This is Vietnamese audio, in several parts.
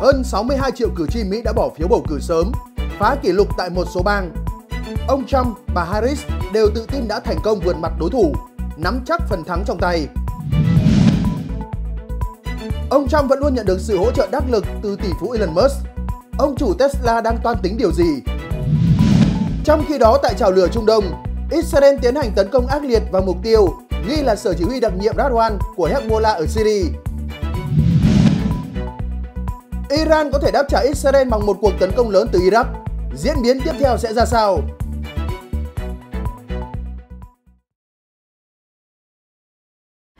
Hơn 62 triệu cử tri Mỹ đã bỏ phiếu bầu cử sớm, phá kỷ lục tại một số bang. Ông Trump và Harris đều tự tin đã thành công vượt mặt đối thủ, nắm chắc phần thắng trong tay. Ông Trump vẫn luôn nhận được sự hỗ trợ đắc lực từ tỷ phú Elon Musk. Ông chủ Tesla đang toan tính điều gì? Trong khi đó tại trào lửa Trung Đông, Israel tiến hành tấn công ác liệt vào mục tiêu nghi là sở chỉ huy đặc nhiệm Radwan của Hezbollah ở Syria. Iran có thể đáp trả Israel bằng một cuộc tấn công lớn từ Iraq. Diễn biến tiếp theo sẽ ra sao?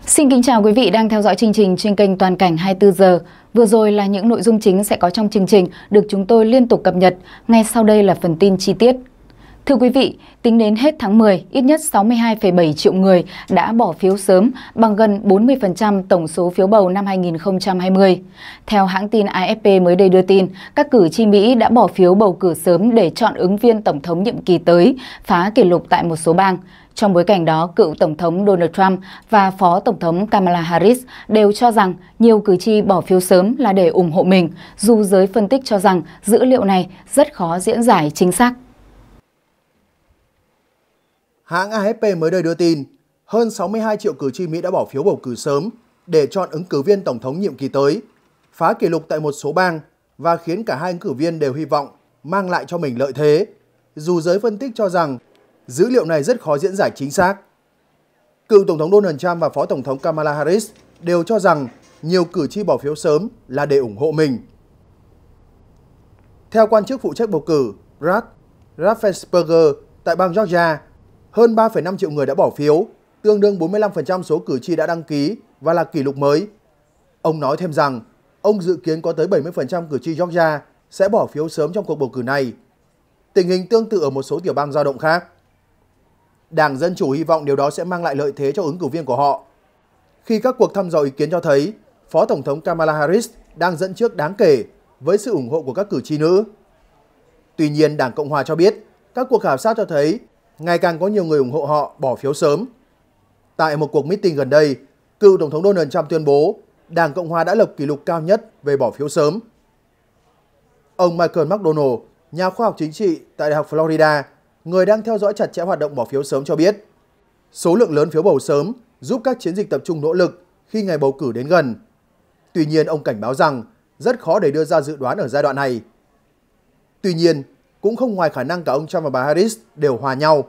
Xin kính chào quý vị đang theo dõi chương trình trên kênh Toàn cảnh 24 giờ. Vừa rồi là những nội dung chính sẽ có trong chương trình được chúng tôi liên tục cập nhật. Ngay sau đây là phần tin chi tiết. Thưa quý vị, tính đến hết tháng 10, ít nhất 62,7 triệu người đã bỏ phiếu sớm, bằng gần 40% tổng số phiếu bầu năm 2020. Theo hãng tin AFP mới đây đưa tin, các cử tri Mỹ đã bỏ phiếu bầu cử sớm để chọn ứng viên tổng thống nhiệm kỳ tới, phá kỷ lục tại một số bang. Trong bối cảnh đó, cựu Tổng thống Donald Trump và Phó Tổng thống Kamala Harris đều cho rằng nhiều cử tri bỏ phiếu sớm là để ủng hộ mình, dù giới phân tích cho rằng dữ liệu này rất khó diễn giải chính xác. Hãng AFP mới đây đưa tin, hơn 62 triệu cử tri Mỹ đã bỏ phiếu bầu cử sớm để chọn ứng cử viên tổng thống nhiệm kỳ tới, phá kỷ lục tại một số bang và khiến cả hai ứng cử viên đều hy vọng mang lại cho mình lợi thế, dù giới phân tích cho rằng dữ liệu này rất khó diễn giải chính xác. Cựu Tổng thống Donald Trump và Phó Tổng thống Kamala Harris đều cho rằng nhiều cử tri bỏ phiếu sớm là để ủng hộ mình. Theo quan chức phụ trách bầu cử Brad Raffensperger tại bang Georgia, hơn 3,5 triệu người đã bỏ phiếu, tương đương 45% số cử tri đã đăng ký và là kỷ lục mới. Ông nói thêm rằng, ông dự kiến có tới 70% cử tri Georgia sẽ bỏ phiếu sớm trong cuộc bầu cử này. Tình hình tương tự ở một số tiểu bang dao động khác. Đảng Dân Chủ hy vọng điều đó sẽ mang lại lợi thế cho ứng cử viên của họ. Khi các cuộc thăm dò ý kiến cho thấy, Phó Tổng thống Kamala Harris đang dẫn trước đáng kể với sự ủng hộ của các cử tri nữ. Tuy nhiên, Đảng Cộng Hòa cho biết, các cuộc khảo sát cho thấy ngày càng có nhiều người ủng hộ họ bỏ phiếu sớm. Tại một cuộc meeting gần đây, cựu Tổng thống Donald Trump tuyên bố Đảng Cộng Hòa đã lập kỷ lục cao nhất về bỏ phiếu sớm. Ông Michael McDonald, nhà khoa học chính trị tại Đại học Florida, người đang theo dõi chặt chẽ hoạt động bỏ phiếu sớm cho biết, số lượng lớn phiếu bầu sớm giúp các chiến dịch tập trung nỗ lực khi ngày bầu cử đến gần. Tuy nhiên, ông cảnh báo rằng rất khó để đưa ra dự đoán ở giai đoạn này. Tuy nhiên, cũng không ngoài khả năng cả ông Trump và bà Harris đều hòa nhau.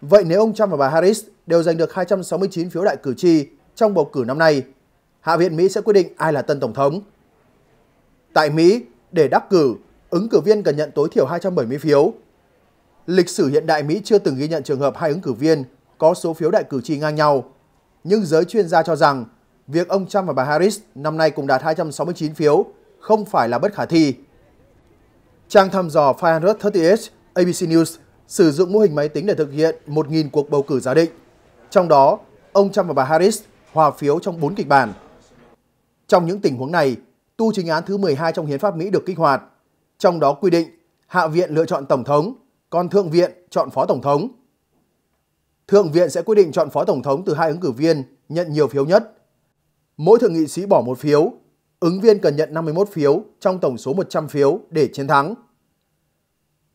Vậy nếu ông Trump và bà Harris đều giành được 269 phiếu đại cử tri trong bầu cử năm nay, Hạ viện Mỹ sẽ quyết định ai là tân tổng thống. Tại Mỹ, để đắc cử, ứng cử viên cần nhận tối thiểu 270 phiếu. Lịch sử hiện đại Mỹ chưa từng ghi nhận trường hợp hai ứng cử viên có số phiếu đại cử tri ngang nhau. Nhưng giới chuyên gia cho rằng việc ông Trump và bà Harris năm nay cùng đạt 269 phiếu không phải là bất khả thi. Trang thăm dò 538 ABC News sử dụng mô hình máy tính để thực hiện 1.000 cuộc bầu cử giả định. Trong đó, ông Trump và bà Harris hòa phiếu trong 4 kịch bản. Trong những tình huống này, tu chính án thứ 12 trong Hiến pháp Mỹ được kích hoạt, trong đó quy định Hạ viện lựa chọn Tổng thống, còn Thượng viện chọn Phó Tổng thống. Thượng viện sẽ quyết định chọn Phó Tổng thống từ hai ứng cử viên nhận nhiều phiếu nhất. Mỗi thượng nghị sĩ bỏ một phiếu ứng viên cần nhận 51 phiếu trong tổng số 100 phiếu để chiến thắng.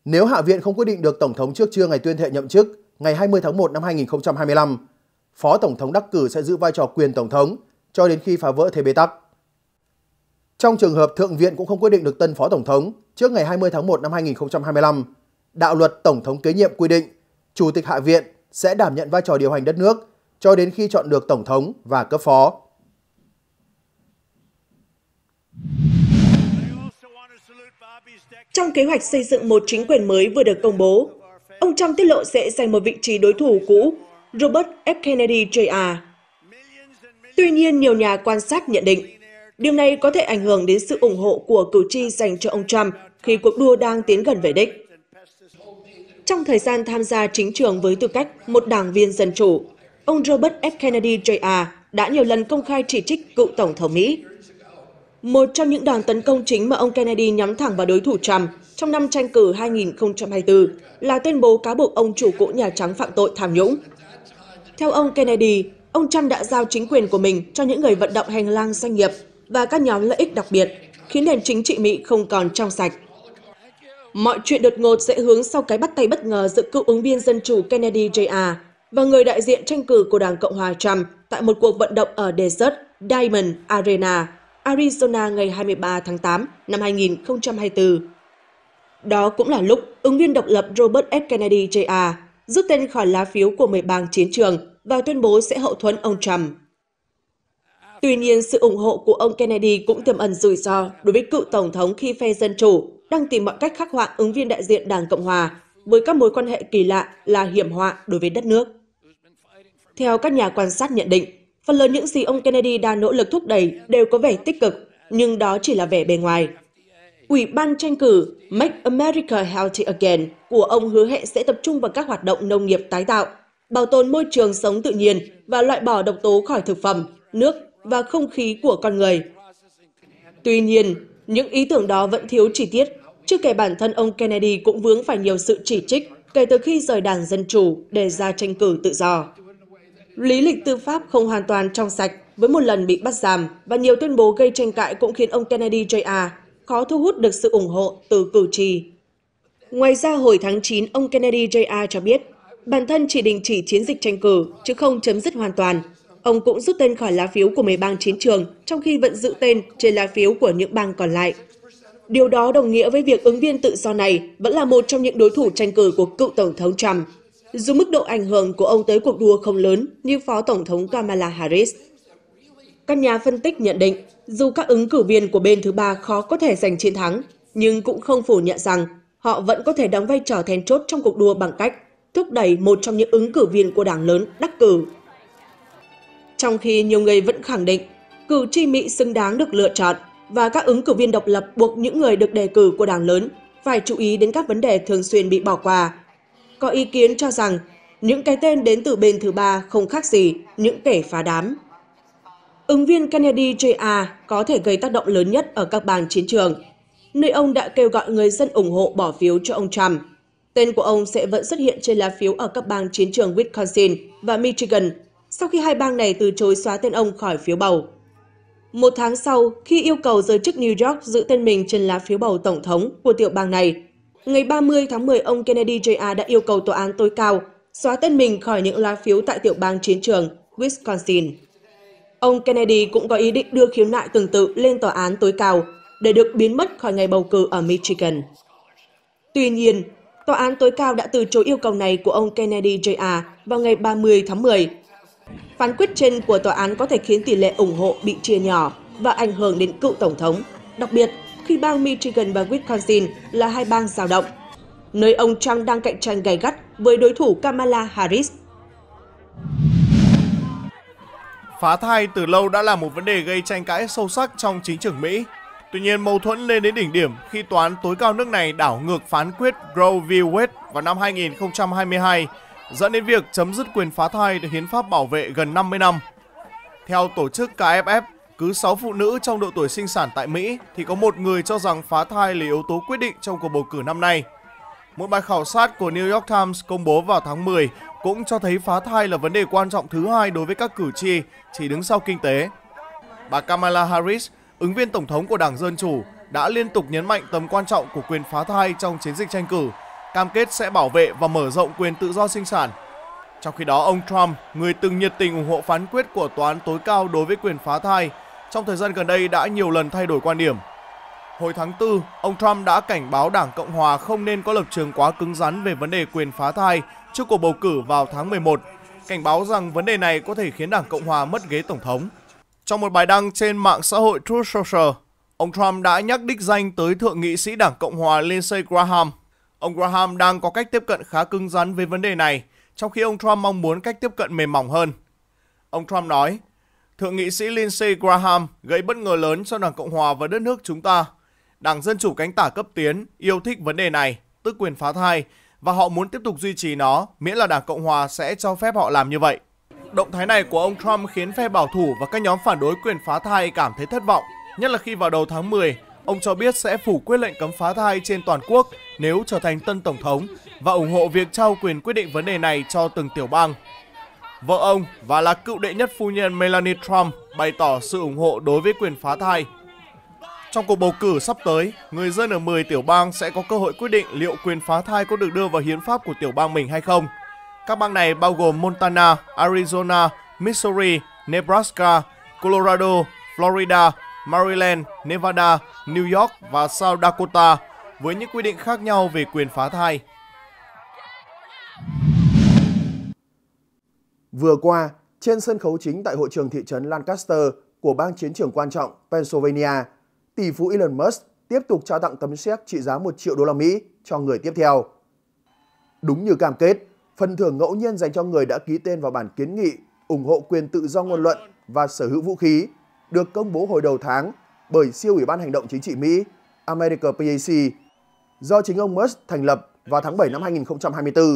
Nếu Hạ viện không quyết định được Tổng thống trước trưa ngày tuyên thệ nhậm chức, ngày 20 tháng 1 năm 2025, Phó Tổng thống đắc cử sẽ giữ vai trò quyền Tổng thống cho đến khi phá vỡ thế bế tắc. Trong trường hợp Thượng viện cũng không quyết định được tân Phó Tổng thống trước ngày 20 tháng 1 năm 2025, đạo luật Tổng thống kế nhiệm quy định Chủ tịch Hạ viện sẽ đảm nhận vai trò điều hành đất nước cho đến khi chọn được Tổng thống và cấp phó. trong kế hoạch xây dựng một chính quyền mới vừa được công bố. Ông Trump tiết lộ sẽ giành một vị trí đối thủ cũ, Robert F. Kennedy Jr. Tuy nhiên, nhiều nhà quan sát nhận định, điều này có thể ảnh hưởng đến sự ủng hộ của cử tri dành cho ông Trump khi cuộc đua đang tiến gần về đích. Trong thời gian tham gia chính trường với tư cách một đảng viên dân chủ, ông Robert F. Kennedy Jr. đã nhiều lần công khai chỉ trích cựu Tổng thống Mỹ một trong những đòn tấn công chính mà ông Kennedy nhắm thẳng vào đối thủ Trump trong năm tranh cử 2024 là tuyên bố cáo buộc ông chủ cũ Nhà Trắng phạm tội tham nhũng. Theo ông Kennedy, ông Trump đã giao chính quyền của mình cho những người vận động hành lang doanh nghiệp và các nhóm lợi ích đặc biệt, khiến nền chính trị Mỹ không còn trong sạch. Mọi chuyện đột ngột sẽ hướng sau cái bắt tay bất ngờ giữa cựu ứng viên Dân Chủ Kennedy Jr. và người đại diện tranh cử của Đảng Cộng hòa Trump tại một cuộc vận động ở Desert Diamond Arena Arizona ngày 23 tháng 8 năm 2024. Đó cũng là lúc ứng viên độc lập Robert F. Kennedy Jr. rút tên khỏi lá phiếu của 10 bang chiến trường và tuyên bố sẽ hậu thuẫn ông Trump. Tuy nhiên, sự ủng hộ của ông Kennedy cũng tiềm ẩn rủi ro đối với cựu Tổng thống khi phe Dân Chủ đang tìm mọi cách khắc họa ứng viên đại diện Đảng Cộng Hòa với các mối quan hệ kỳ lạ là hiểm họa đối với đất nước. Theo các nhà quan sát nhận định, Phần lớn những gì ông Kennedy đang nỗ lực thúc đẩy đều có vẻ tích cực, nhưng đó chỉ là vẻ bề ngoài. Ủy ban tranh cử Make America Healthy Again của ông hứa hẹn sẽ tập trung vào các hoạt động nông nghiệp tái tạo, bảo tồn môi trường sống tự nhiên và loại bỏ độc tố khỏi thực phẩm, nước và không khí của con người. Tuy nhiên, những ý tưởng đó vẫn thiếu chi tiết, chưa kể bản thân ông Kennedy cũng vướng phải nhiều sự chỉ trích kể từ khi rời đảng Dân Chủ để ra tranh cử tự do. Lý lịch tư pháp không hoàn toàn trong sạch với một lần bị bắt giam và nhiều tuyên bố gây tranh cãi cũng khiến ông Kennedy Jr. khó thu hút được sự ủng hộ từ cử tri. Ngoài ra hồi tháng 9, ông Kennedy Jr. cho biết bản thân chỉ đình chỉ chiến dịch tranh cử chứ không chấm dứt hoàn toàn. Ông cũng rút tên khỏi lá phiếu của 10 bang chiến trường trong khi vẫn giữ tên trên lá phiếu của những bang còn lại. Điều đó đồng nghĩa với việc ứng viên tự do này vẫn là một trong những đối thủ tranh cử của cựu Tổng thống Trump. Dù mức độ ảnh hưởng của ông tới cuộc đua không lớn như Phó Tổng thống Kamala Harris, các nhà phân tích nhận định dù các ứng cử viên của bên thứ ba khó có thể giành chiến thắng, nhưng cũng không phủ nhận rằng họ vẫn có thể đóng vai trò then chốt trong cuộc đua bằng cách thúc đẩy một trong những ứng cử viên của đảng lớn đắc cử. Trong khi nhiều người vẫn khẳng định cử tri Mỹ xứng đáng được lựa chọn và các ứng cử viên độc lập buộc những người được đề cử của đảng lớn phải chú ý đến các vấn đề thường xuyên bị bỏ qua có ý kiến cho rằng những cái tên đến từ bên thứ ba không khác gì những kẻ phá đám. Ứng viên Kennedy Jr có thể gây tác động lớn nhất ở các bang chiến trường, nơi ông đã kêu gọi người dân ủng hộ bỏ phiếu cho ông Trump. Tên của ông sẽ vẫn xuất hiện trên lá phiếu ở các bang chiến trường Wisconsin và Michigan sau khi hai bang này từ chối xóa tên ông khỏi phiếu bầu. Một tháng sau, khi yêu cầu giới chức New York giữ tên mình trên lá phiếu bầu tổng thống của tiểu bang này, Ngày 30 tháng 10, ông Kennedy Jr đã yêu cầu tòa án tối cao xóa tên mình khỏi những lá phiếu tại tiểu bang chiến trường Wisconsin. Ông Kennedy cũng có ý định đưa khiếu nại tương tự lên tòa án tối cao để được biến mất khỏi ngày bầu cử ở Michigan. Tuy nhiên, tòa án tối cao đã từ chối yêu cầu này của ông Kennedy Jr. vào ngày 30 tháng 10. Phán quyết trên của tòa án có thể khiến tỷ lệ ủng hộ bị chia nhỏ và ảnh hưởng đến cựu tổng thống, đặc biệt khi bang Michigan và Wisconsin là hai bang giao động, nơi ông Trump đang cạnh tranh gay gắt với đối thủ Kamala Harris. Phá thai từ lâu đã là một vấn đề gây tranh cãi sâu sắc trong chính trường Mỹ. Tuy nhiên, mâu thuẫn lên đến đỉnh điểm khi tòa án tối cao nước này đảo ngược phán quyết Roe v. Wade vào năm 2022, dẫn đến việc chấm dứt quyền phá thai được hiến pháp bảo vệ gần 50 năm. Theo tổ chức KFF, cứ 6 phụ nữ trong độ tuổi sinh sản tại Mỹ thì có một người cho rằng phá thai là yếu tố quyết định trong cuộc bầu cử năm nay. Một bài khảo sát của New York Times công bố vào tháng 10 cũng cho thấy phá thai là vấn đề quan trọng thứ hai đối với các cử tri, chỉ đứng sau kinh tế. Bà Kamala Harris, ứng viên tổng thống của Đảng Dân Chủ, đã liên tục nhấn mạnh tầm quan trọng của quyền phá thai trong chiến dịch tranh cử, cam kết sẽ bảo vệ và mở rộng quyền tự do sinh sản. Trong khi đó, ông Trump, người từng nhiệt tình ủng hộ phán quyết của tòa án tối cao đối với quyền phá thai, trong thời gian gần đây đã nhiều lần thay đổi quan điểm. Hồi tháng 4, ông Trump đã cảnh báo Đảng Cộng hòa không nên có lập trường quá cứng rắn về vấn đề quyền phá thai trước cuộc bầu cử vào tháng 11, cảnh báo rằng vấn đề này có thể khiến Đảng Cộng hòa mất ghế tổng thống. Trong một bài đăng trên mạng xã hội Truth Social, ông Trump đã nhắc đích danh tới thượng nghị sĩ Đảng Cộng hòa Lindsey Graham. Ông Graham đang có cách tiếp cận khá cứng rắn về vấn đề này, trong khi ông Trump mong muốn cách tiếp cận mềm mỏng hơn. Ông Trump nói, Thượng nghị sĩ Lindsey Graham gây bất ngờ lớn cho Đảng Cộng hòa và đất nước chúng ta. Đảng Dân chủ cánh tả cấp tiến yêu thích vấn đề này, tức quyền phá thai, và họ muốn tiếp tục duy trì nó miễn là Đảng Cộng hòa sẽ cho phép họ làm như vậy. Động thái này của ông Trump khiến phe bảo thủ và các nhóm phản đối quyền phá thai cảm thấy thất vọng, nhất là khi vào đầu tháng 10, ông cho biết sẽ phủ quyết lệnh cấm phá thai trên toàn quốc nếu trở thành tân tổng thống và ủng hộ việc trao quyền quyết định vấn đề này cho từng tiểu bang. Vợ ông và là cựu đệ nhất phu nhân Melania Trump bày tỏ sự ủng hộ đối với quyền phá thai. Trong cuộc bầu cử sắp tới, người dân ở 10 tiểu bang sẽ có cơ hội quyết định liệu quyền phá thai có được đưa vào hiến pháp của tiểu bang mình hay không. Các bang này bao gồm Montana, Arizona, Missouri, Nebraska, Colorado, Florida, Maryland, Nevada, New York và South Dakota với những quy định khác nhau về quyền phá thai. Vừa qua, trên sân khấu chính tại hội trường thị trấn Lancaster của bang chiến trường quan trọng Pennsylvania, tỷ phú Elon Musk tiếp tục trao tặng tấm séc trị giá 1 triệu đô la Mỹ cho người tiếp theo. Đúng như cam kết, phần thưởng ngẫu nhiên dành cho người đã ký tên vào bản kiến nghị ủng hộ quyền tự do ngôn luận và sở hữu vũ khí được công bố hồi đầu tháng bởi siêu ủy ban hành động chính trị Mỹ America PAC do chính ông Musk thành lập vào tháng 7 năm 2024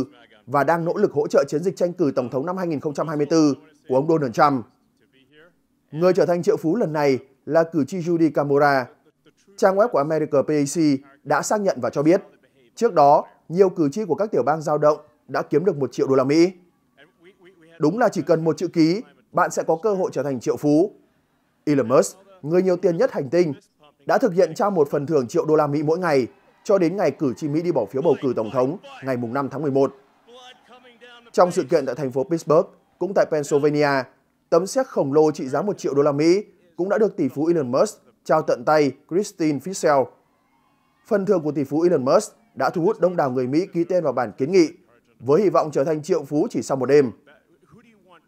và đang nỗ lực hỗ trợ chiến dịch tranh cử Tổng thống năm 2024 của ông Donald Trump. Người trở thành triệu phú lần này là cử tri Judy Camora. Trang web của America PAC đã xác nhận và cho biết, trước đó, nhiều cử tri của các tiểu bang giao động đã kiếm được 1 triệu đô la Mỹ. Đúng là chỉ cần một chữ ký, bạn sẽ có cơ hội trở thành triệu phú. Elon Musk, người nhiều tiền nhất hành tinh, đã thực hiện trao một phần thưởng triệu đô la Mỹ mỗi ngày cho đến ngày cử tri Mỹ đi bỏ phiếu bầu cử tổng thống ngày 5 tháng 11. Trong sự kiện tại thành phố Pittsburgh, cũng tại Pennsylvania, tấm xét khổng lồ trị giá 1 triệu đô la Mỹ cũng đã được tỷ phú Elon Musk trao tận tay Christine Fitzell. Phần thưởng của tỷ phú Elon Musk đã thu hút đông đảo người Mỹ ký tên vào bản kiến nghị, với hy vọng trở thành triệu phú chỉ sau một đêm.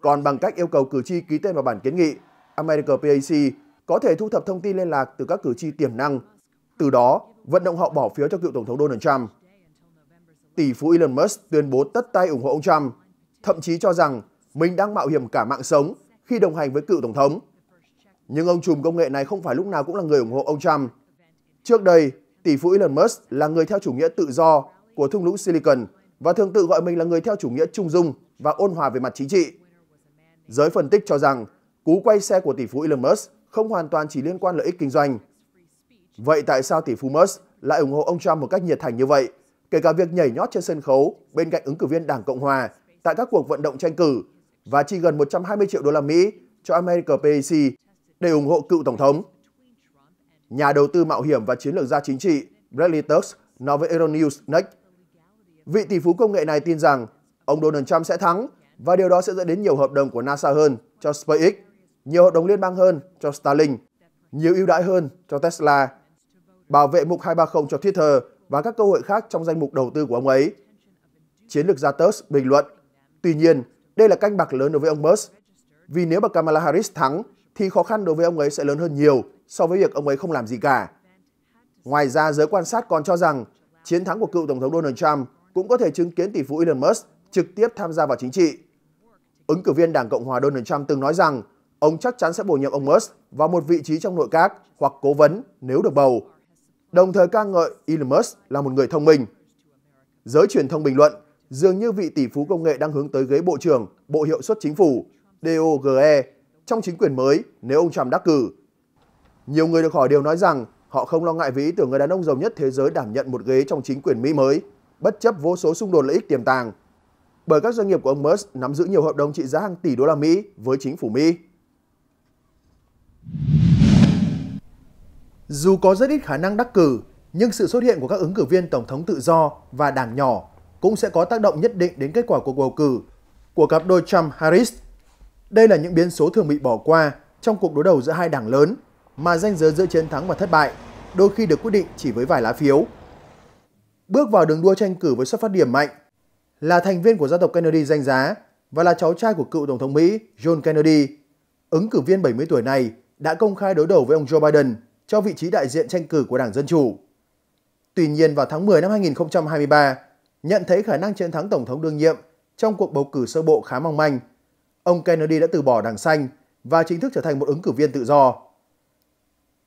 Còn bằng cách yêu cầu cử tri ký tên vào bản kiến nghị, America PAC có thể thu thập thông tin liên lạc từ các cử tri tiềm năng, từ đó vận động họ bỏ phiếu cho cựu Tổng thống Donald Trump tỷ phú Elon Musk tuyên bố tất tay ủng hộ ông Trump, thậm chí cho rằng mình đang mạo hiểm cả mạng sống khi đồng hành với cựu tổng thống. Nhưng ông trùm công nghệ này không phải lúc nào cũng là người ủng hộ ông Trump. Trước đây, tỷ phú Elon Musk là người theo chủ nghĩa tự do của thung lũng Silicon và thường tự gọi mình là người theo chủ nghĩa trung dung và ôn hòa về mặt chính trị. Giới phân tích cho rằng cú quay xe của tỷ phú Elon Musk không hoàn toàn chỉ liên quan lợi ích kinh doanh. Vậy tại sao tỷ phú Musk lại ủng hộ ông Trump một cách nhiệt thành như vậy? kể cả việc nhảy nhót trên sân khấu bên cạnh ứng cử viên Đảng Cộng Hòa tại các cuộc vận động tranh cử và chi gần 120 triệu đô la Mỹ cho America PAC để ủng hộ cựu Tổng thống. Nhà đầu tư mạo hiểm và chiến lược gia chính trị Bradley Tubbs nói với Euronews Next, vị tỷ phú công nghệ này tin rằng ông Donald Trump sẽ thắng và điều đó sẽ dẫn đến nhiều hợp đồng của NASA hơn cho SpaceX, nhiều hợp đồng liên bang hơn cho Starlink, nhiều ưu đãi hơn cho Tesla, bảo vệ mục 230 cho Twitter và các cơ hội khác trong danh mục đầu tư của ông ấy. Chiến lược gia Tusk bình luận, tuy nhiên, đây là canh bạc lớn đối với ông Musk, vì nếu bà Kamala Harris thắng thì khó khăn đối với ông ấy sẽ lớn hơn nhiều so với việc ông ấy không làm gì cả. Ngoài ra, giới quan sát còn cho rằng chiến thắng của cựu Tổng thống Donald Trump cũng có thể chứng kiến tỷ phú Elon Musk trực tiếp tham gia vào chính trị. Ứng cử viên Đảng Cộng hòa Donald Trump từng nói rằng ông chắc chắn sẽ bổ nhiệm ông Musk vào một vị trí trong nội các hoặc cố vấn nếu được bầu đồng thời ca ngợi Elon Musk là một người thông minh. Giới truyền thông bình luận, dường như vị tỷ phú công nghệ đang hướng tới ghế bộ trưởng Bộ Hiệu suất Chính phủ DOGE trong chính quyền mới nếu ông Trump đắc cử. Nhiều người được hỏi đều nói rằng họ không lo ngại vì ý tưởng người đàn ông giàu nhất thế giới đảm nhận một ghế trong chính quyền Mỹ mới, bất chấp vô số xung đột lợi ích tiềm tàng. Bởi các doanh nghiệp của ông Musk nắm giữ nhiều hợp đồng trị giá hàng tỷ đô la Mỹ với chính phủ Mỹ. Dù có rất ít khả năng đắc cử, nhưng sự xuất hiện của các ứng cử viên tổng thống tự do và đảng nhỏ cũng sẽ có tác động nhất định đến kết quả cuộc bầu cử của cặp đôi Trump-Harris. Đây là những biến số thường bị bỏ qua trong cuộc đối đầu giữa hai đảng lớn mà ranh giới giữa chiến thắng và thất bại đôi khi được quyết định chỉ với vài lá phiếu. Bước vào đường đua tranh cử với xuất phát điểm mạnh, là thành viên của gia tộc Kennedy danh giá và là cháu trai của cựu Tổng thống Mỹ John Kennedy, ứng cử viên 70 tuổi này đã công khai đối đầu với ông Joe Biden cho vị trí đại diện tranh cử của Đảng Dân Chủ. Tuy nhiên vào tháng 10 năm 2023, nhận thấy khả năng chiến thắng Tổng thống đương nhiệm trong cuộc bầu cử sơ bộ khá mong manh, ông Kennedy đã từ bỏ Đảng Xanh và chính thức trở thành một ứng cử viên tự do.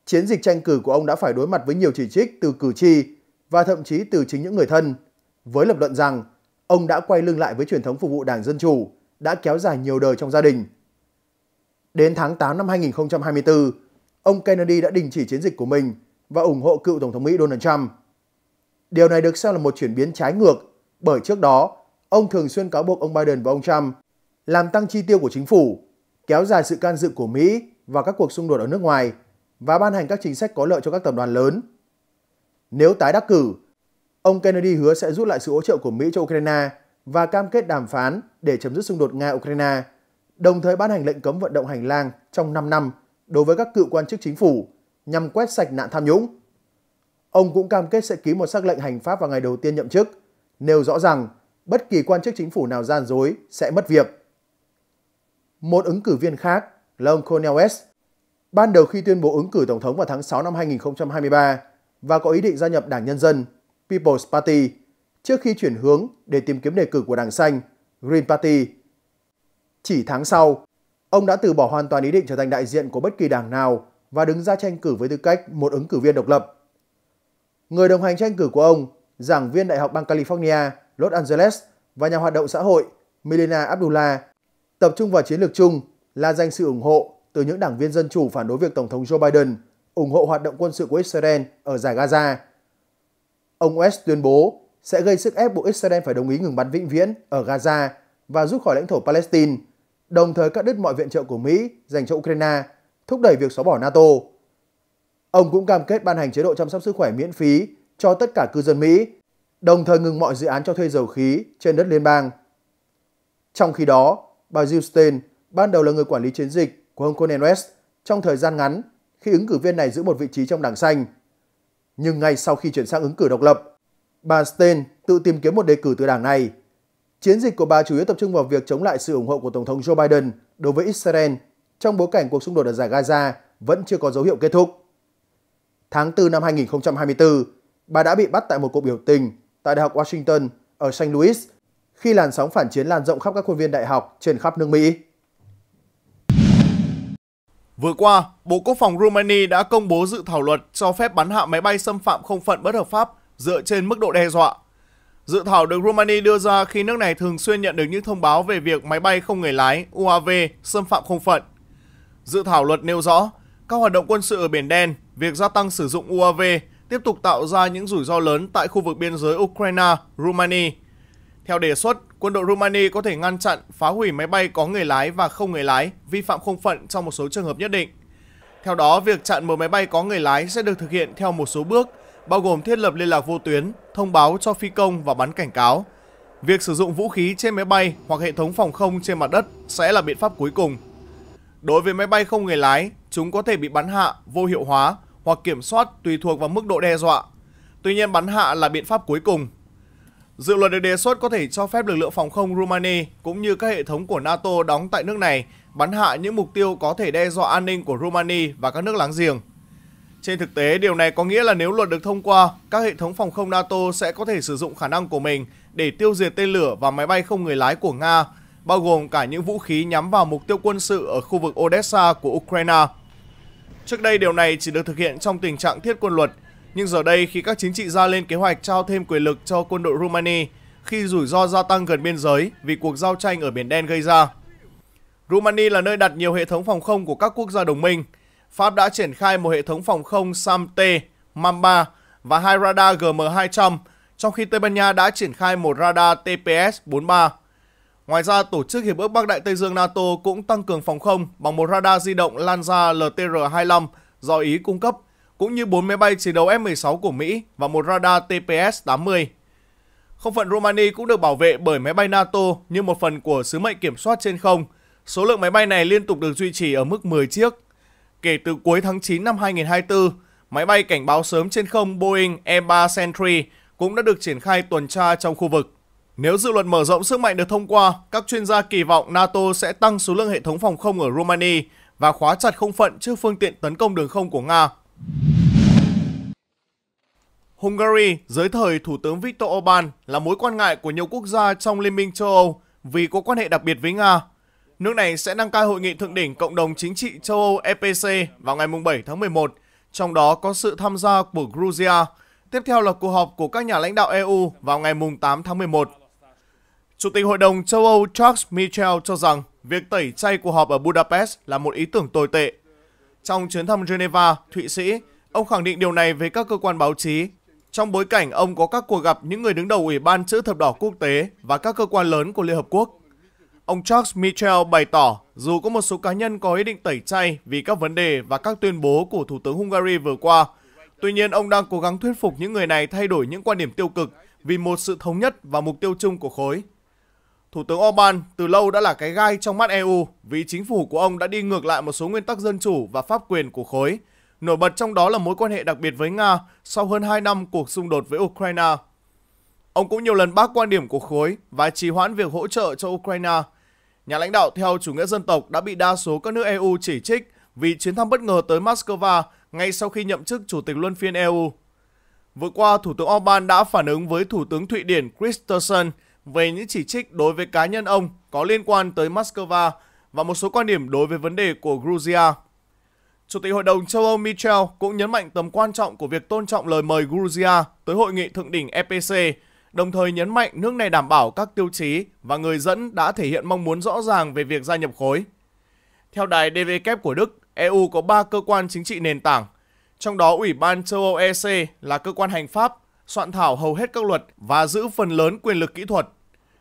Chiến dịch tranh cử của ông đã phải đối mặt với nhiều chỉ trích từ cử tri và thậm chí từ chính những người thân, với lập luận rằng ông đã quay lưng lại với truyền thống phục vụ Đảng Dân Chủ đã kéo dài nhiều đời trong gia đình. Đến tháng 8 năm 2024, ông Kennedy đã đình chỉ chiến dịch của mình và ủng hộ cựu Tổng thống Mỹ Donald Trump. Điều này được xem là một chuyển biến trái ngược bởi trước đó ông thường xuyên cáo buộc ông Biden và ông Trump làm tăng chi tiêu của chính phủ, kéo dài sự can dự của Mỹ và các cuộc xung đột ở nước ngoài và ban hành các chính sách có lợi cho các tập đoàn lớn. Nếu tái đắc cử, ông Kennedy hứa sẽ rút lại sự hỗ trợ của Mỹ cho Ukraine và cam kết đàm phán để chấm dứt xung đột Nga-Ukraine, đồng thời ban hành lệnh cấm vận động hành lang trong 5 năm đối với các cựu quan chức chính phủ nhằm quét sạch nạn tham nhũng. Ông cũng cam kết sẽ ký một sắc lệnh hành pháp vào ngày đầu tiên nhậm chức, nêu rõ rằng bất kỳ quan chức chính phủ nào gian dối sẽ mất việc. Một ứng cử viên khác là ông Cornel West. Ban đầu khi tuyên bố ứng cử Tổng thống vào tháng 6 năm 2023 và có ý định gia nhập Đảng Nhân dân, People's Party, trước khi chuyển hướng để tìm kiếm đề cử của Đảng Xanh, Green Party. Chỉ tháng sau, Ông đã từ bỏ hoàn toàn ý định trở thành đại diện của bất kỳ đảng nào và đứng ra tranh cử với tư cách một ứng cử viên độc lập. Người đồng hành tranh cử của ông, giảng viên Đại học bang California, Los Angeles và nhà hoạt động xã hội Milena Abdullah tập trung vào chiến lược chung là giành sự ủng hộ từ những đảng viên dân chủ phản đối việc Tổng thống Joe Biden ủng hộ hoạt động quân sự của Israel ở giải Gaza. Ông West tuyên bố sẽ gây sức ép buộc Israel phải đồng ý ngừng bắn vĩnh viễn ở Gaza và rút khỏi lãnh thổ Palestine đồng thời cắt đứt mọi viện trợ của Mỹ dành cho Ukraine, thúc đẩy việc xóa bỏ NATO. Ông cũng cam kết ban hành chế độ chăm sóc sức khỏe miễn phí cho tất cả cư dân Mỹ, đồng thời ngừng mọi dự án cho thuê dầu khí trên đất liên bang. Trong khi đó, bà Jill Stein, ban đầu là người quản lý chiến dịch của ông Cornel West trong thời gian ngắn khi ứng cử viên này giữ một vị trí trong đảng xanh. Nhưng ngay sau khi chuyển sang ứng cử độc lập, bà Stein tự tìm kiếm một đề cử từ đảng này Chiến dịch của bà chủ yếu tập trung vào việc chống lại sự ủng hộ của Tổng thống Joe Biden đối với Israel trong bối cảnh cuộc xung đột ở giải Gaza vẫn chưa có dấu hiệu kết thúc. Tháng 4 năm 2024, bà đã bị bắt tại một cuộc biểu tình tại Đại học Washington ở St. Louis khi làn sóng phản chiến lan rộng khắp các khuôn viên đại học trên khắp nước Mỹ. Vừa qua, Bộ Quốc phòng Rumani đã công bố dự thảo luật cho phép bắn hạ máy bay xâm phạm không phận bất hợp pháp dựa trên mức độ đe dọa Dự thảo được Romania đưa ra khi nước này thường xuyên nhận được những thông báo về việc máy bay không người lái UAV xâm phạm không phận. Dự thảo luật nêu rõ, các hoạt động quân sự ở Biển Đen, việc gia tăng sử dụng UAV tiếp tục tạo ra những rủi ro lớn tại khu vực biên giới Ukraine, Romania. Theo đề xuất, quân đội Romania có thể ngăn chặn, phá hủy máy bay có người lái và không người lái vi phạm không phận trong một số trường hợp nhất định. Theo đó, việc chặn một máy bay có người lái sẽ được thực hiện theo một số bước – bao gồm thiết lập liên lạc vô tuyến, thông báo cho phi công và bắn cảnh cáo. Việc sử dụng vũ khí trên máy bay hoặc hệ thống phòng không trên mặt đất sẽ là biện pháp cuối cùng. Đối với máy bay không người lái, chúng có thể bị bắn hạ, vô hiệu hóa hoặc kiểm soát tùy thuộc vào mức độ đe dọa. Tuy nhiên bắn hạ là biện pháp cuối cùng. Dự luật được đề xuất có thể cho phép lực lượng phòng không Romania cũng như các hệ thống của NATO đóng tại nước này bắn hạ những mục tiêu có thể đe dọa an ninh của Romania và các nước láng giềng. Trên thực tế, điều này có nghĩa là nếu luật được thông qua, các hệ thống phòng không NATO sẽ có thể sử dụng khả năng của mình để tiêu diệt tên lửa và máy bay không người lái của Nga, bao gồm cả những vũ khí nhắm vào mục tiêu quân sự ở khu vực Odessa của Ukraine. Trước đây điều này chỉ được thực hiện trong tình trạng thiết quân luật, nhưng giờ đây khi các chính trị gia lên kế hoạch trao thêm quyền lực cho quân đội Romania khi rủi ro gia tăng gần biên giới vì cuộc giao tranh ở Biển Đen gây ra. Romania là nơi đặt nhiều hệ thống phòng không của các quốc gia đồng minh – Pháp đã triển khai một hệ thống phòng không SAM-T, MAM-3 và hai radar GM200, trong khi Tây Ban Nha đã triển khai một radar TPS-43. Ngoài ra, Tổ chức Hiệp ước Bắc Đại Tây Dương NATO cũng tăng cường phòng không bằng một radar di động Lanza LTR-25 do Ý cung cấp, cũng như 4 máy bay chiến đấu F-16 của Mỹ và một radar TPS-80. Không phận Romania cũng được bảo vệ bởi máy bay NATO như một phần của sứ mệnh kiểm soát trên không. Số lượng máy bay này liên tục được duy trì ở mức 10 chiếc Kể từ cuối tháng 9 năm 2024, máy bay cảnh báo sớm trên không Boeing E3 Sentry cũng đã được triển khai tuần tra trong khu vực. Nếu dự luật mở rộng sức mạnh được thông qua, các chuyên gia kỳ vọng NATO sẽ tăng số lượng hệ thống phòng không ở Romania và khóa chặt không phận trước phương tiện tấn công đường không của Nga. Hungary dưới thời Thủ tướng Viktor Orbán là mối quan ngại của nhiều quốc gia trong Liên minh châu Âu vì có quan hệ đặc biệt với Nga Nước này sẽ đăng cai hội nghị thượng đỉnh Cộng đồng Chính trị châu Âu EPC vào ngày 7 tháng 11, trong đó có sự tham gia của Georgia. Tiếp theo là cuộc họp của các nhà lãnh đạo EU vào ngày 8 tháng 11. Chủ tịch Hội đồng châu Âu Charles Michel cho rằng việc tẩy chay cuộc họp ở Budapest là một ý tưởng tồi tệ. Trong chuyến thăm Geneva, Thụy Sĩ, ông khẳng định điều này với các cơ quan báo chí. Trong bối cảnh ông có các cuộc gặp những người đứng đầu Ủy ban Chữ thập đỏ quốc tế và các cơ quan lớn của Liên Hợp Quốc. Ông Charles Michel bày tỏ dù có một số cá nhân có ý định tẩy chay vì các vấn đề và các tuyên bố của Thủ tướng Hungary vừa qua, tuy nhiên ông đang cố gắng thuyết phục những người này thay đổi những quan điểm tiêu cực vì một sự thống nhất và mục tiêu chung của khối. Thủ tướng Orbán từ lâu đã là cái gai trong mắt EU vì chính phủ của ông đã đi ngược lại một số nguyên tắc dân chủ và pháp quyền của khối. Nổi bật trong đó là mối quan hệ đặc biệt với Nga sau hơn 2 năm cuộc xung đột với Ukraine. Ông cũng nhiều lần bác quan điểm của khối và trì hoãn việc hỗ trợ cho Ukraine – nhà lãnh đạo theo chủ nghĩa dân tộc đã bị đa số các nước EU chỉ trích vì chuyến thăm bất ngờ tới Moscow ngay sau khi nhậm chức chủ tịch luân phiên EU. Vừa qua, Thủ tướng Orbán đã phản ứng với Thủ tướng Thụy Điển Christensen về những chỉ trích đối với cá nhân ông có liên quan tới Moscow và một số quan điểm đối với vấn đề của Georgia. Chủ tịch Hội đồng châu Âu Michel cũng nhấn mạnh tầm quan trọng của việc tôn trọng lời mời Georgia tới hội nghị thượng đỉnh EPC đồng thời nhấn mạnh nước này đảm bảo các tiêu chí và người dẫn đã thể hiện mong muốn rõ ràng về việc gia nhập khối. Theo đài DW của Đức, EU có 3 cơ quan chính trị nền tảng, trong đó Ủy ban châu Âu EC là cơ quan hành pháp, soạn thảo hầu hết các luật và giữ phần lớn quyền lực kỹ thuật.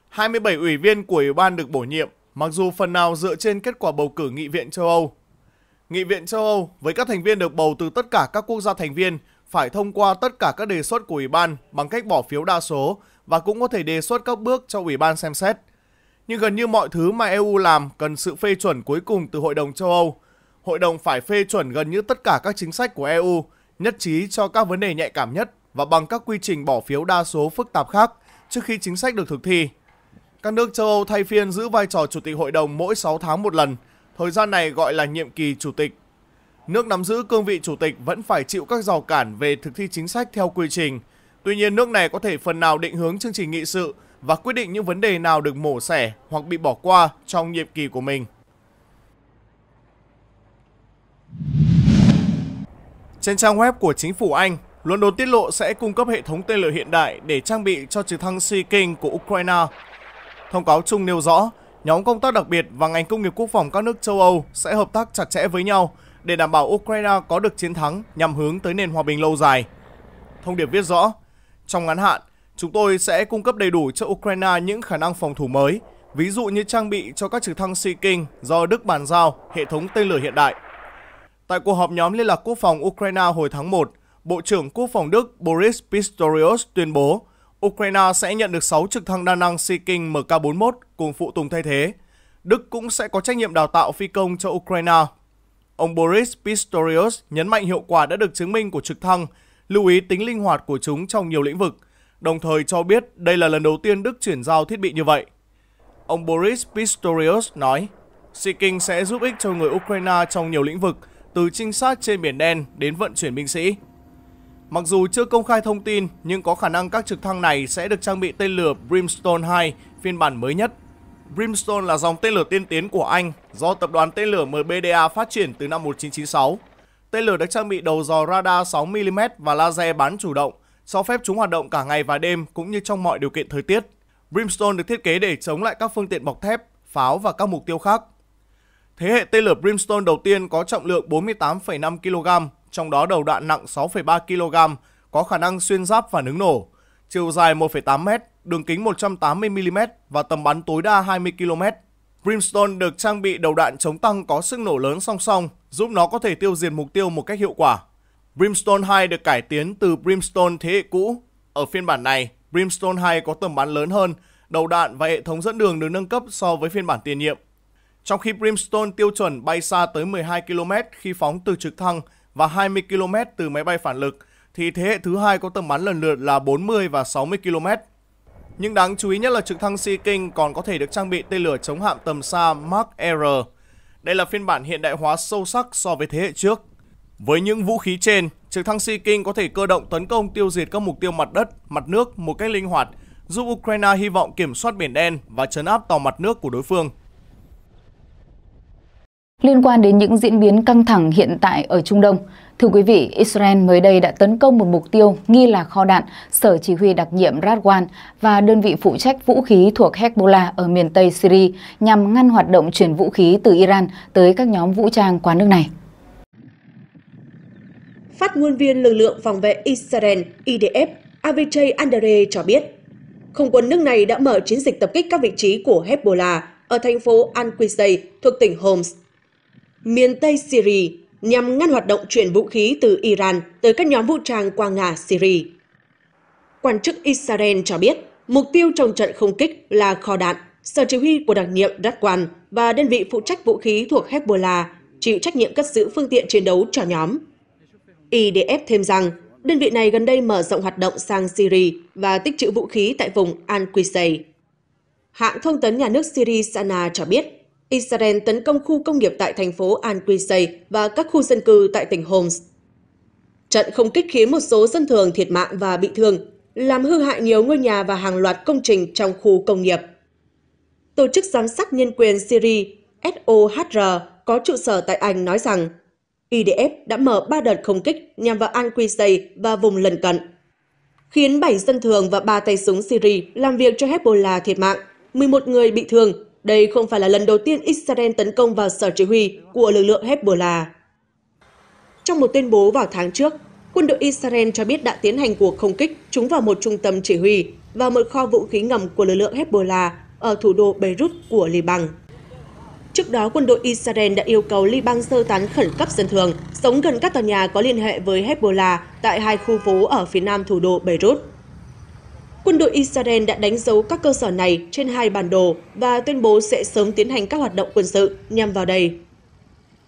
27 ủy viên của Ủy ban được bổ nhiệm, mặc dù phần nào dựa trên kết quả bầu cử Nghị viện châu Âu. Nghị viện châu Âu với các thành viên được bầu từ tất cả các quốc gia thành viên phải thông qua tất cả các đề xuất của Ủy ban bằng cách bỏ phiếu đa số và cũng có thể đề xuất các bước cho Ủy ban xem xét. Nhưng gần như mọi thứ mà EU làm cần sự phê chuẩn cuối cùng từ Hội đồng châu Âu. Hội đồng phải phê chuẩn gần như tất cả các chính sách của EU, nhất trí cho các vấn đề nhạy cảm nhất và bằng các quy trình bỏ phiếu đa số phức tạp khác trước khi chính sách được thực thi. Các nước châu Âu thay phiên giữ vai trò chủ tịch hội đồng mỗi 6 tháng một lần, thời gian này gọi là nhiệm kỳ chủ tịch nước nắm giữ cương vị chủ tịch vẫn phải chịu các rào cản về thực thi chính sách theo quy trình. Tuy nhiên, nước này có thể phần nào định hướng chương trình nghị sự và quyết định những vấn đề nào được mổ xẻ hoặc bị bỏ qua trong nhiệm kỳ của mình. Trên trang web của chính phủ Anh, London tiết lộ sẽ cung cấp hệ thống tên lửa hiện đại để trang bị cho trực thăng Sea King của Ukraine. Thông cáo chung nêu rõ, nhóm công tác đặc biệt và ngành công nghiệp quốc phòng các nước châu Âu sẽ hợp tác chặt chẽ với nhau để đảm bảo Ukraine có được chiến thắng nhằm hướng tới nền hòa bình lâu dài. Thông điệp viết rõ, trong ngắn hạn, chúng tôi sẽ cung cấp đầy đủ cho Ukraine những khả năng phòng thủ mới, ví dụ như trang bị cho các trực thăng Sea King do Đức bàn giao hệ thống tên lửa hiện đại. Tại cuộc họp nhóm Liên lạc Quốc phòng Ukraine hồi tháng 1, Bộ trưởng Quốc phòng Đức Boris Pistorius tuyên bố Ukraine sẽ nhận được 6 trực thăng đa năng Sea King MK41 cùng phụ tùng thay thế. Đức cũng sẽ có trách nhiệm đào tạo phi công cho Ukraine Ông Boris Pistorius nhấn mạnh hiệu quả đã được chứng minh của trực thăng, lưu ý tính linh hoạt của chúng trong nhiều lĩnh vực, đồng thời cho biết đây là lần đầu tiên Đức chuyển giao thiết bị như vậy. Ông Boris Pistorius nói, Seeking sẽ giúp ích cho người Ukraine trong nhiều lĩnh vực, từ trinh sát trên Biển Đen đến vận chuyển binh sĩ. Mặc dù chưa công khai thông tin, nhưng có khả năng các trực thăng này sẽ được trang bị tên lửa Brimstone 2 phiên bản mới nhất. Brimstone là dòng tên lửa tiên tiến của Anh do tập đoàn tên lửa MBDA phát triển từ năm 1996. Tên lửa được trang bị đầu dò radar 6mm và laser bắn chủ động, cho phép chúng hoạt động cả ngày và đêm cũng như trong mọi điều kiện thời tiết. Brimstone được thiết kế để chống lại các phương tiện bọc thép, pháo và các mục tiêu khác. Thế hệ tên lửa Brimstone đầu tiên có trọng lượng 48,5 kg, trong đó đầu đạn nặng 6,3 kg, có khả năng xuyên giáp và nứng nổ, chiều dài 1,8 m, đường kính 180 mm và tầm bắn tối đa 20 km. Brimstone được trang bị đầu đạn chống tăng có sức nổ lớn song song, giúp nó có thể tiêu diệt mục tiêu một cách hiệu quả. Brimstone 2 được cải tiến từ Brimstone thế hệ cũ. Ở phiên bản này, Brimstone 2 có tầm bắn lớn hơn, đầu đạn và hệ thống dẫn đường được nâng cấp so với phiên bản tiền nhiệm. Trong khi Brimstone tiêu chuẩn bay xa tới 12 km khi phóng từ trực thăng và 20 km từ máy bay phản lực, thì thế hệ thứ hai có tầm bắn lần lượt là 40 và 60 km. Nhưng đáng chú ý nhất là trực thăng Sea King còn có thể được trang bị tên lửa chống hạm tầm xa Mark R. Đây là phiên bản hiện đại hóa sâu sắc so với thế hệ trước. Với những vũ khí trên, trực thăng Sea King có thể cơ động tấn công tiêu diệt các mục tiêu mặt đất, mặt nước một cách linh hoạt, giúp Ukraine hy vọng kiểm soát Biển Đen và chấn áp tàu mặt nước của đối phương liên quan đến những diễn biến căng thẳng hiện tại ở Trung Đông. Thưa quý vị, Israel mới đây đã tấn công một mục tiêu nghi là kho đạn, sở chỉ huy đặc nhiệm Radwan và đơn vị phụ trách vũ khí thuộc Hezbollah ở miền Tây Syria nhằm ngăn hoạt động chuyển vũ khí từ Iran tới các nhóm vũ trang qua nước này. Phát ngôn viên lực lượng phòng vệ Israel IDF Avichay Andere cho biết, không quân nước này đã mở chiến dịch tập kích các vị trí của Hezbollah ở thành phố al thuộc tỉnh Homs miền Tây Syria nhằm ngăn hoạt động chuyển vũ khí từ Iran tới các nhóm vũ trang qua Nga, Syria. Quan chức Israel cho biết, mục tiêu trong trận không kích là kho đạn, sở chỉ huy của đặc nhiệm Radwan và đơn vị phụ trách vũ khí thuộc Hezbollah chịu trách nhiệm cất giữ phương tiện chiến đấu cho nhóm. IDF thêm rằng, đơn vị này gần đây mở rộng hoạt động sang Syria và tích trữ vũ khí tại vùng al qusay Hãng thông tấn nhà nước Syria Sana cho biết, Israel tấn công khu công nghiệp tại thành phố Al-Qusay và các khu dân cư tại tỉnh Homs. Trận không kích khiến một số dân thường thiệt mạng và bị thương, làm hư hại nhiều ngôi nhà và hàng loạt công trình trong khu công nghiệp. Tổ chức giám sát nhân quyền Syria SOHR có trụ sở tại Anh nói rằng IDF đã mở 3 đợt không kích nhằm vào Al-Qusay và vùng lân cận, khiến 7 dân thường và 3 tay súng Syria làm việc cho Hezbollah thiệt mạng, 11 người bị thương đây không phải là lần đầu tiên Israel tấn công vào sở chỉ huy của lực lượng Hezbollah. Trong một tuyên bố vào tháng trước, quân đội Israel cho biết đã tiến hành cuộc không kích trúng vào một trung tâm chỉ huy và một kho vũ khí ngầm của lực lượng Hezbollah ở thủ đô Beirut của Liban. Trước đó, quân đội Israel đã yêu cầu Liban sơ tán khẩn cấp dân thường sống gần các tòa nhà có liên hệ với Hezbollah tại hai khu phố ở phía nam thủ đô Beirut quân đội Israel đã đánh dấu các cơ sở này trên hai bản đồ và tuyên bố sẽ sớm tiến hành các hoạt động quân sự nhằm vào đây.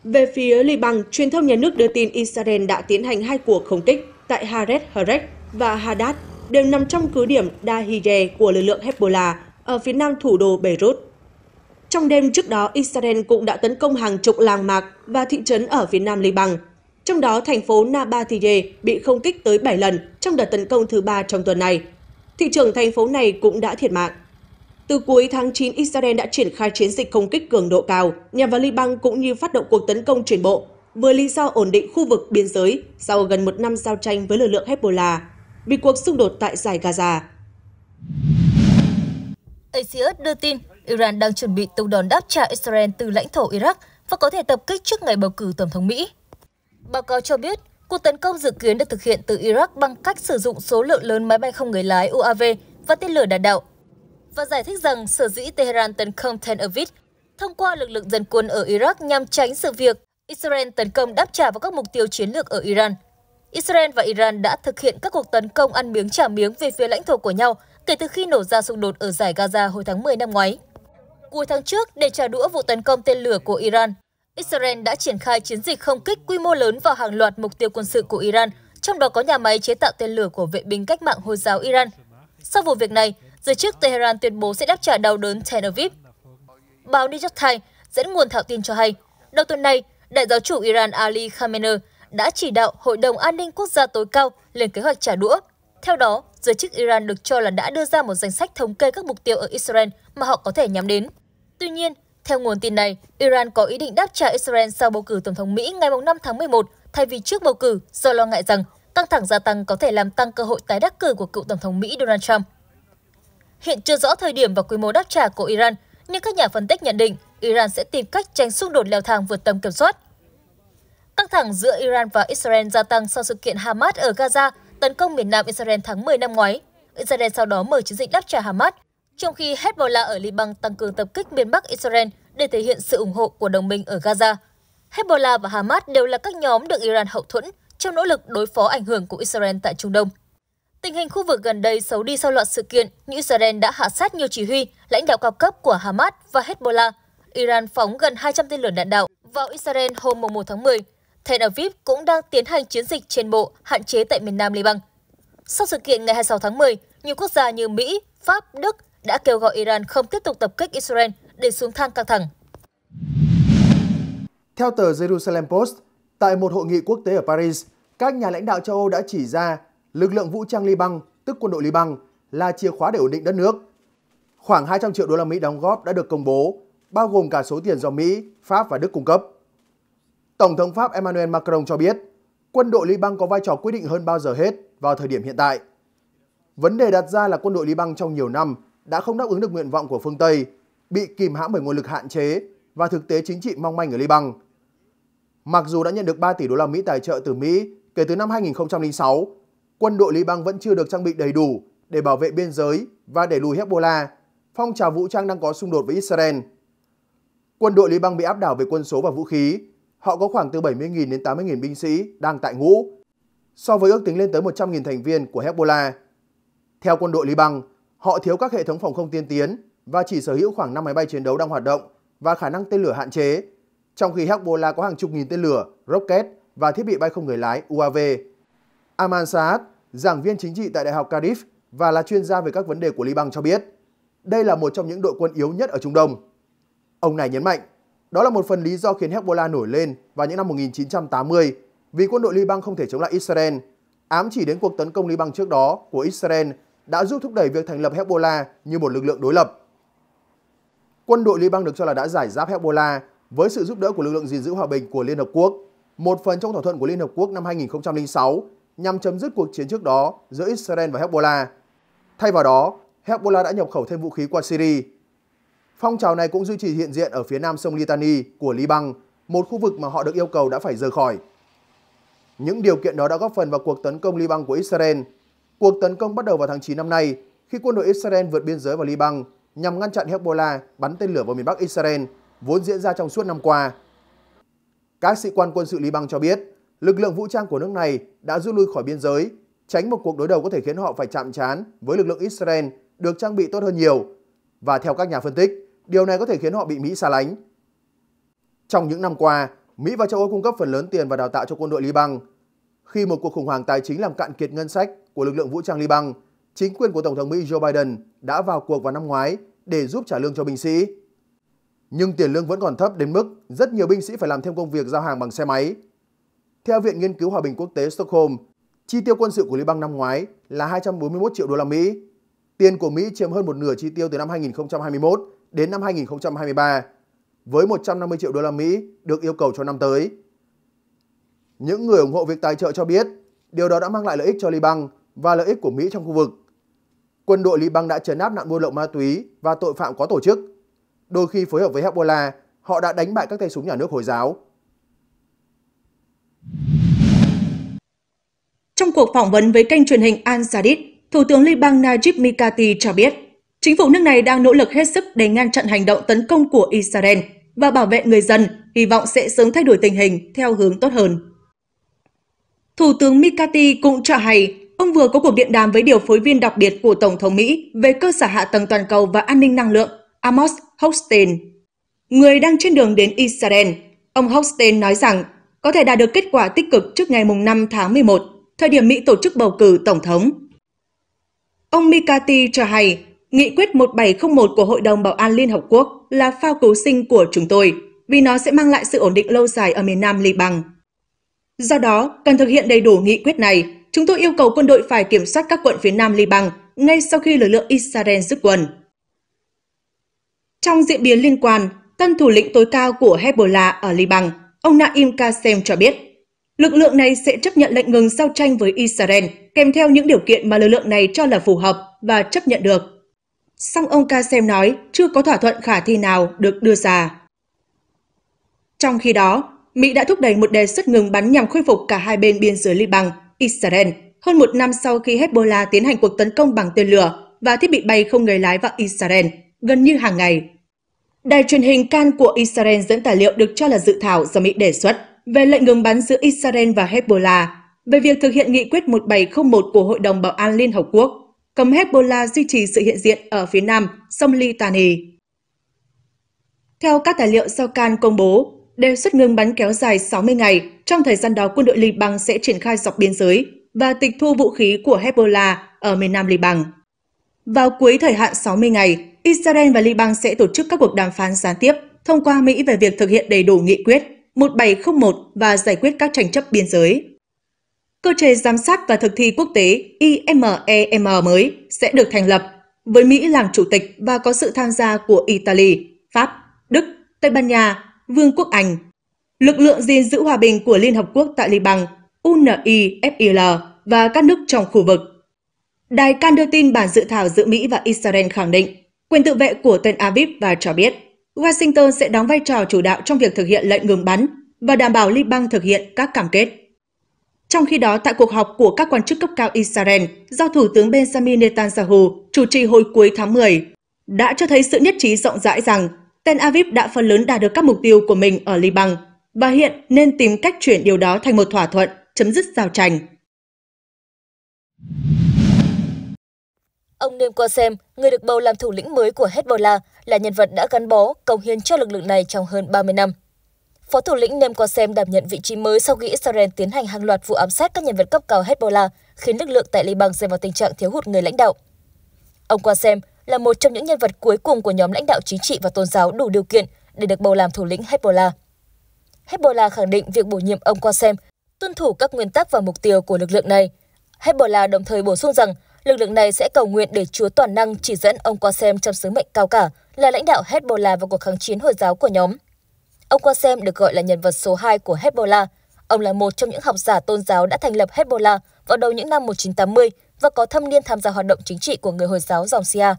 Về phía Liban, truyền thông nhà nước đưa tin Israel đã tiến hành hai cuộc không kích tại Haret Harek và Hadad, đều nằm trong cứ điểm Dahire của lực lượng Hezbollah ở phía nam thủ đô Beirut. Trong đêm trước đó, Israel cũng đã tấn công hàng chục làng mạc và thị trấn ở phía nam Liban, trong đó thành phố Nabatije bị không kích tới 7 lần trong đợt tấn công thứ ba trong tuần này thị trưởng thành phố này cũng đã thiệt mạng. Từ cuối tháng 9, Israel đã triển khai chiến dịch công kích cường độ cao nhằm vào Liban cũng như phát động cuộc tấn công chuyển bộ với lý do ổn định khu vực biên giới sau gần một năm giao tranh với lực lượng Hezbollah vì cuộc xung đột tại giải Gaza. ACS đưa tin Iran đang chuẩn bị tung đòn đáp trả Israel từ lãnh thổ Iraq và có thể tập kích trước ngày bầu cử tổng thống Mỹ. Báo cáo cho biết, Cuộc tấn công dự kiến được thực hiện từ Iraq bằng cách sử dụng số lượng lớn máy bay không người lái UAV và tên lửa đạn đạo và giải thích rằng sở dĩ Tehran tấn công Tel Aviv thông qua lực lượng dân quân ở Iraq nhằm tránh sự việc Israel tấn công đáp trả vào các mục tiêu chiến lược ở Iran. Israel và Iran đã thực hiện các cuộc tấn công ăn miếng trả miếng về phía lãnh thổ của nhau kể từ khi nổ ra xung đột ở giải Gaza hồi tháng 10 năm ngoái. Cuối tháng trước, để trả đũa vụ tấn công tên lửa của Iran, Israel đã triển khai chiến dịch không kích quy mô lớn vào hàng loạt mục tiêu quân sự của Iran, trong đó có nhà máy chế tạo tên lửa của vệ binh cách mạng Hồi giáo Iran. Sau vụ việc này, giới chức Tehran tuyên bố sẽ đáp trả đau đớn Tel Aviv. Báo New York Times dẫn nguồn thạo tin cho hay, đầu tuần này, đại giáo chủ Iran Ali Khamenei đã chỉ đạo Hội đồng An ninh Quốc gia tối cao lên kế hoạch trả đũa. Theo đó, giới chức Iran được cho là đã đưa ra một danh sách thống kê các mục tiêu ở Israel mà họ có thể nhắm đến. Tuy nhiên, theo nguồn tin này, Iran có ý định đáp trả Israel sau bầu cử tổng thống Mỹ ngày 5 tháng 11 thay vì trước bầu cử do lo ngại rằng căng thẳng gia tăng có thể làm tăng cơ hội tái đắc cử của cựu tổng thống Mỹ Donald Trump. Hiện chưa rõ thời điểm và quy mô đáp trả của Iran, nhưng các nhà phân tích nhận định Iran sẽ tìm cách tránh xung đột leo thang vượt tầm kiểm soát. Căng thẳng giữa Iran và Israel gia tăng sau sự kiện Hamas ở Gaza tấn công miền nam Israel tháng 10 năm ngoái. Israel sau đó mở chiến dịch đáp trả Hamas trong khi Hezbollah ở Liban tăng cường tập kích miền Bắc Israel để thể hiện sự ủng hộ của đồng minh ở Gaza. Hezbollah và Hamas đều là các nhóm được Iran hậu thuẫn trong nỗ lực đối phó ảnh hưởng của Israel tại Trung Đông. Tình hình khu vực gần đây xấu đi sau loạt sự kiện như Israel đã hạ sát nhiều chỉ huy, lãnh đạo cao cấp của Hamas và Hezbollah. Iran phóng gần 200 tên lửa đạn đạo vào Israel hôm 1 tháng 10. Tel Aviv cũng đang tiến hành chiến dịch trên bộ hạn chế tại miền nam Liban. Sau sự kiện ngày 26 tháng 10, nhiều quốc gia như Mỹ, Pháp, Đức đã kêu gọi Iran không tiếp tục tập kích Israel để xuống thang căng thẳng. Theo tờ Jerusalem Post, tại một hội nghị quốc tế ở Paris, các nhà lãnh đạo châu Âu đã chỉ ra lực lượng vũ trang Liban, tức quân đội Liban, là chìa khóa để ổn định đất nước. Khoảng 200 triệu đô la Mỹ đóng góp đã được công bố, bao gồm cả số tiền do Mỹ, Pháp và Đức cung cấp. Tổng thống Pháp Emmanuel Macron cho biết, quân đội Liban có vai trò quyết định hơn bao giờ hết vào thời điểm hiện tại. Vấn đề đặt ra là quân đội Liban trong nhiều năm đã không đáp ứng được nguyện vọng của phương Tây, bị kìm hãm bởi nguồn lực hạn chế và thực tế chính trị mong manh ở Liban. Mặc dù đã nhận được 3 tỷ đô la Mỹ tài trợ từ Mỹ kể từ năm 2006, quân đội Liban vẫn chưa được trang bị đầy đủ để bảo vệ biên giới và đẩy lùi Hezbollah, phong trào vũ trang đang có xung đột với Israel. Quân đội Liban bị áp đảo về quân số và vũ khí, họ có khoảng từ 70.000 đến 80.000 binh sĩ đang tại ngũ, so với ước tính lên tới 100.000 thành viên của Hezbollah. Theo quân đội Liban, Họ thiếu các hệ thống phòng không tiên tiến và chỉ sở hữu khoảng 5 máy bay chiến đấu đang hoạt động và khả năng tên lửa hạn chế, trong khi Hezbollah có hàng chục nghìn tên lửa, rocket và thiết bị bay không người lái UAV. Aman Saad, giảng viên chính trị tại Đại học Cardiff và là chuyên gia về các vấn đề của Liban cho biết, đây là một trong những đội quân yếu nhất ở Trung Đông. Ông này nhấn mạnh, đó là một phần lý do khiến Hezbollah nổi lên vào những năm 1980 vì quân đội Liban không thể chống lại Israel, ám chỉ đến cuộc tấn công Liban trước đó của Israel đã giúp thúc đẩy việc thành lập Hezbollah như một lực lượng đối lập. Quân đội Liban được cho là đã giải giáp Hezbollah với sự giúp đỡ của lực lượng gìn giữ hòa bình của Liên Hợp Quốc, một phần trong thỏa thuận của Liên Hợp Quốc năm 2006 nhằm chấm dứt cuộc chiến trước đó giữa Israel và Hezbollah. Thay vào đó, Hezbollah đã nhập khẩu thêm vũ khí qua Syria. Phong trào này cũng duy trì hiện diện ở phía nam sông Litani của Liban, một khu vực mà họ được yêu cầu đã phải rời khỏi. Những điều kiện đó đã góp phần vào cuộc tấn công Liban của Israel Cuộc tấn công bắt đầu vào tháng 9 năm nay khi quân đội Israel vượt biên giới vào Liban nhằm ngăn chặn Hezbollah bắn tên lửa vào miền Bắc Israel, vốn diễn ra trong suốt năm qua. Các sĩ quan quân sự Liban cho biết, lực lượng vũ trang của nước này đã rút lui khỏi biên giới, tránh một cuộc đối đầu có thể khiến họ phải chạm trán với lực lượng Israel được trang bị tốt hơn nhiều. Và theo các nhà phân tích, điều này có thể khiến họ bị Mỹ xa lánh. Trong những năm qua, Mỹ và châu Âu cung cấp phần lớn tiền và đào tạo cho quân đội Liban, khi một cuộc khủng hoảng tài chính làm cạn kiệt ngân sách của lực lượng vũ trang Liban, chính quyền của Tổng thống Mỹ Joe Biden đã vào cuộc vào năm ngoái để giúp trả lương cho binh sĩ. Nhưng tiền lương vẫn còn thấp đến mức rất nhiều binh sĩ phải làm thêm công việc giao hàng bằng xe máy. Theo Viện Nghiên cứu Hòa bình Quốc tế Stockholm, chi tiêu quân sự của Liban năm ngoái là 241 triệu đô la Mỹ. Tiền của Mỹ chiếm hơn một nửa chi tiêu từ năm 2021 đến năm 2023, với 150 triệu đô la Mỹ được yêu cầu cho năm tới. Những người ủng hộ việc tài trợ cho biết điều đó đã mang lại lợi ích cho Liban và lợi ích của Mỹ trong khu vực. Quân đội Liban đã trấn áp nạn buôn lậu ma túy và tội phạm có tổ chức. Đôi khi phối hợp với Hezbollah, họ đã đánh bại các tay súng nhà nước Hồi giáo. Trong cuộc phỏng vấn với kênh truyền hình Al Jadid, Thủ tướng Liban Najib Mikati cho biết, chính phủ nước này đang nỗ lực hết sức để ngăn chặn hành động tấn công của Israel và bảo vệ người dân, hy vọng sẽ sớm thay đổi tình hình theo hướng tốt hơn. Thủ tướng Mikati cũng cho hay ông vừa có cuộc điện đàm với điều phối viên đặc biệt của Tổng thống Mỹ về cơ sở hạ tầng toàn cầu và an ninh năng lượng Amos Hochstein. Người đang trên đường đến Israel, ông Hochstein nói rằng có thể đạt được kết quả tích cực trước ngày 5 tháng 11, thời điểm Mỹ tổ chức bầu cử Tổng thống. Ông Mikati cho hay, Nghị quyết 1701 của Hội đồng Bảo an Liên Hợp Quốc là phao cứu sinh của chúng tôi, vì nó sẽ mang lại sự ổn định lâu dài ở miền Nam Liban. Do đó, cần thực hiện đầy đủ nghị quyết này, chúng tôi yêu cầu quân đội phải kiểm soát các quận phía nam Liban ngay sau khi lực lượng Israel rút quân. Trong diễn biến liên quan, tân thủ lĩnh tối cao của Hezbollah ở Liban, ông Naim Kassem cho biết, lực lượng này sẽ chấp nhận lệnh ngừng giao tranh với Israel kèm theo những điều kiện mà lực lượng này cho là phù hợp và chấp nhận được. Song ông Kassem nói chưa có thỏa thuận khả thi nào được đưa ra. Trong khi đó, Mỹ đã thúc đẩy một đề xuất ngừng bắn nhằm khôi phục cả hai bên biên giới Liban, Israel, hơn một năm sau khi Hezbollah tiến hành cuộc tấn công bằng tên lửa và thiết bị bay không người lái vào Israel, gần như hàng ngày. Đài truyền hình Can của Israel dẫn tài liệu được cho là dự thảo do Mỹ đề xuất về lệnh ngừng bắn giữa Israel và Hezbollah, về việc thực hiện nghị quyết 1701 của Hội đồng Bảo an Liên Hợp Quốc, cấm Hezbollah duy trì sự hiện diện ở phía nam sông Litani. Theo các tài liệu do Can công bố, đều xuất ngừng bắn kéo dài 60 ngày. Trong thời gian đó, quân đội Liban sẽ triển khai dọc biên giới và tịch thu vũ khí của Hezbollah ở miền nam Liban. Vào cuối thời hạn 60 ngày, Israel và Liban sẽ tổ chức các cuộc đàm phán gián tiếp thông qua Mỹ về việc thực hiện đầy đủ nghị quyết 1701 và giải quyết các tranh chấp biên giới. Cơ chế giám sát và thực thi quốc tế IMEM e mới sẽ được thành lập, với Mỹ làm chủ tịch và có sự tham gia của Italy, Pháp, Đức, Tây Ban Nha, Vương quốc Anh. Lực lượng gìn giữ hòa bình của Liên Hợp Quốc tại Liban, UNIFIL và các nước trong khu vực. Đài Can đưa tin bản dự thảo giữa Mỹ và Israel khẳng định quyền tự vệ của Tel Aviv và cho biết Washington sẽ đóng vai trò chủ đạo trong việc thực hiện lệnh ngừng bắn và đảm bảo Liban thực hiện các cam kết. Trong khi đó, tại cuộc họp của các quan chức cấp cao Israel do Thủ tướng Benjamin Netanyahu chủ trì hồi cuối tháng 10, đã cho thấy sự nhất trí rộng rãi rằng Tel Aviv đã phần lớn đạt được các mục tiêu của mình ở Liban và hiện nên tìm cách chuyển điều đó thành một thỏa thuận chấm dứt giao tranh. Ông Nêm Qasem, người được bầu làm thủ lĩnh mới của Hezbollah, là nhân vật đã gắn bó, công hiến cho lực lượng này trong hơn 30 năm. Phó thủ lĩnh Nem Qasem đảm nhận vị trí mới sau khi Israel tiến hành hàng loạt vụ ám sát các nhân vật cấp cao Hezbollah, khiến lực lượng tại Liban rơi vào tình trạng thiếu hụt người lãnh đạo. Ông Qasem là một trong những nhân vật cuối cùng của nhóm lãnh đạo chính trị và tôn giáo đủ điều kiện để được bầu làm thủ lĩnh Hezbollah. Hezbollah khẳng định việc bổ nhiệm ông Qasem tuân thủ các nguyên tắc và mục tiêu của lực lượng này. Hezbollah đồng thời bổ sung rằng lực lượng này sẽ cầu nguyện để Chúa toàn năng chỉ dẫn ông Qasem trong sứ mệnh cao cả là lãnh đạo Hezbollah vào cuộc kháng chiến Hồi giáo của nhóm. Ông Qasem được gọi là nhân vật số 2 của Hezbollah. Ông là một trong những học giả tôn giáo đã thành lập Hezbollah vào đầu những năm 1980 và có thâm niên tham gia hoạt động chính trị của người Hồi giáo dòng Shia.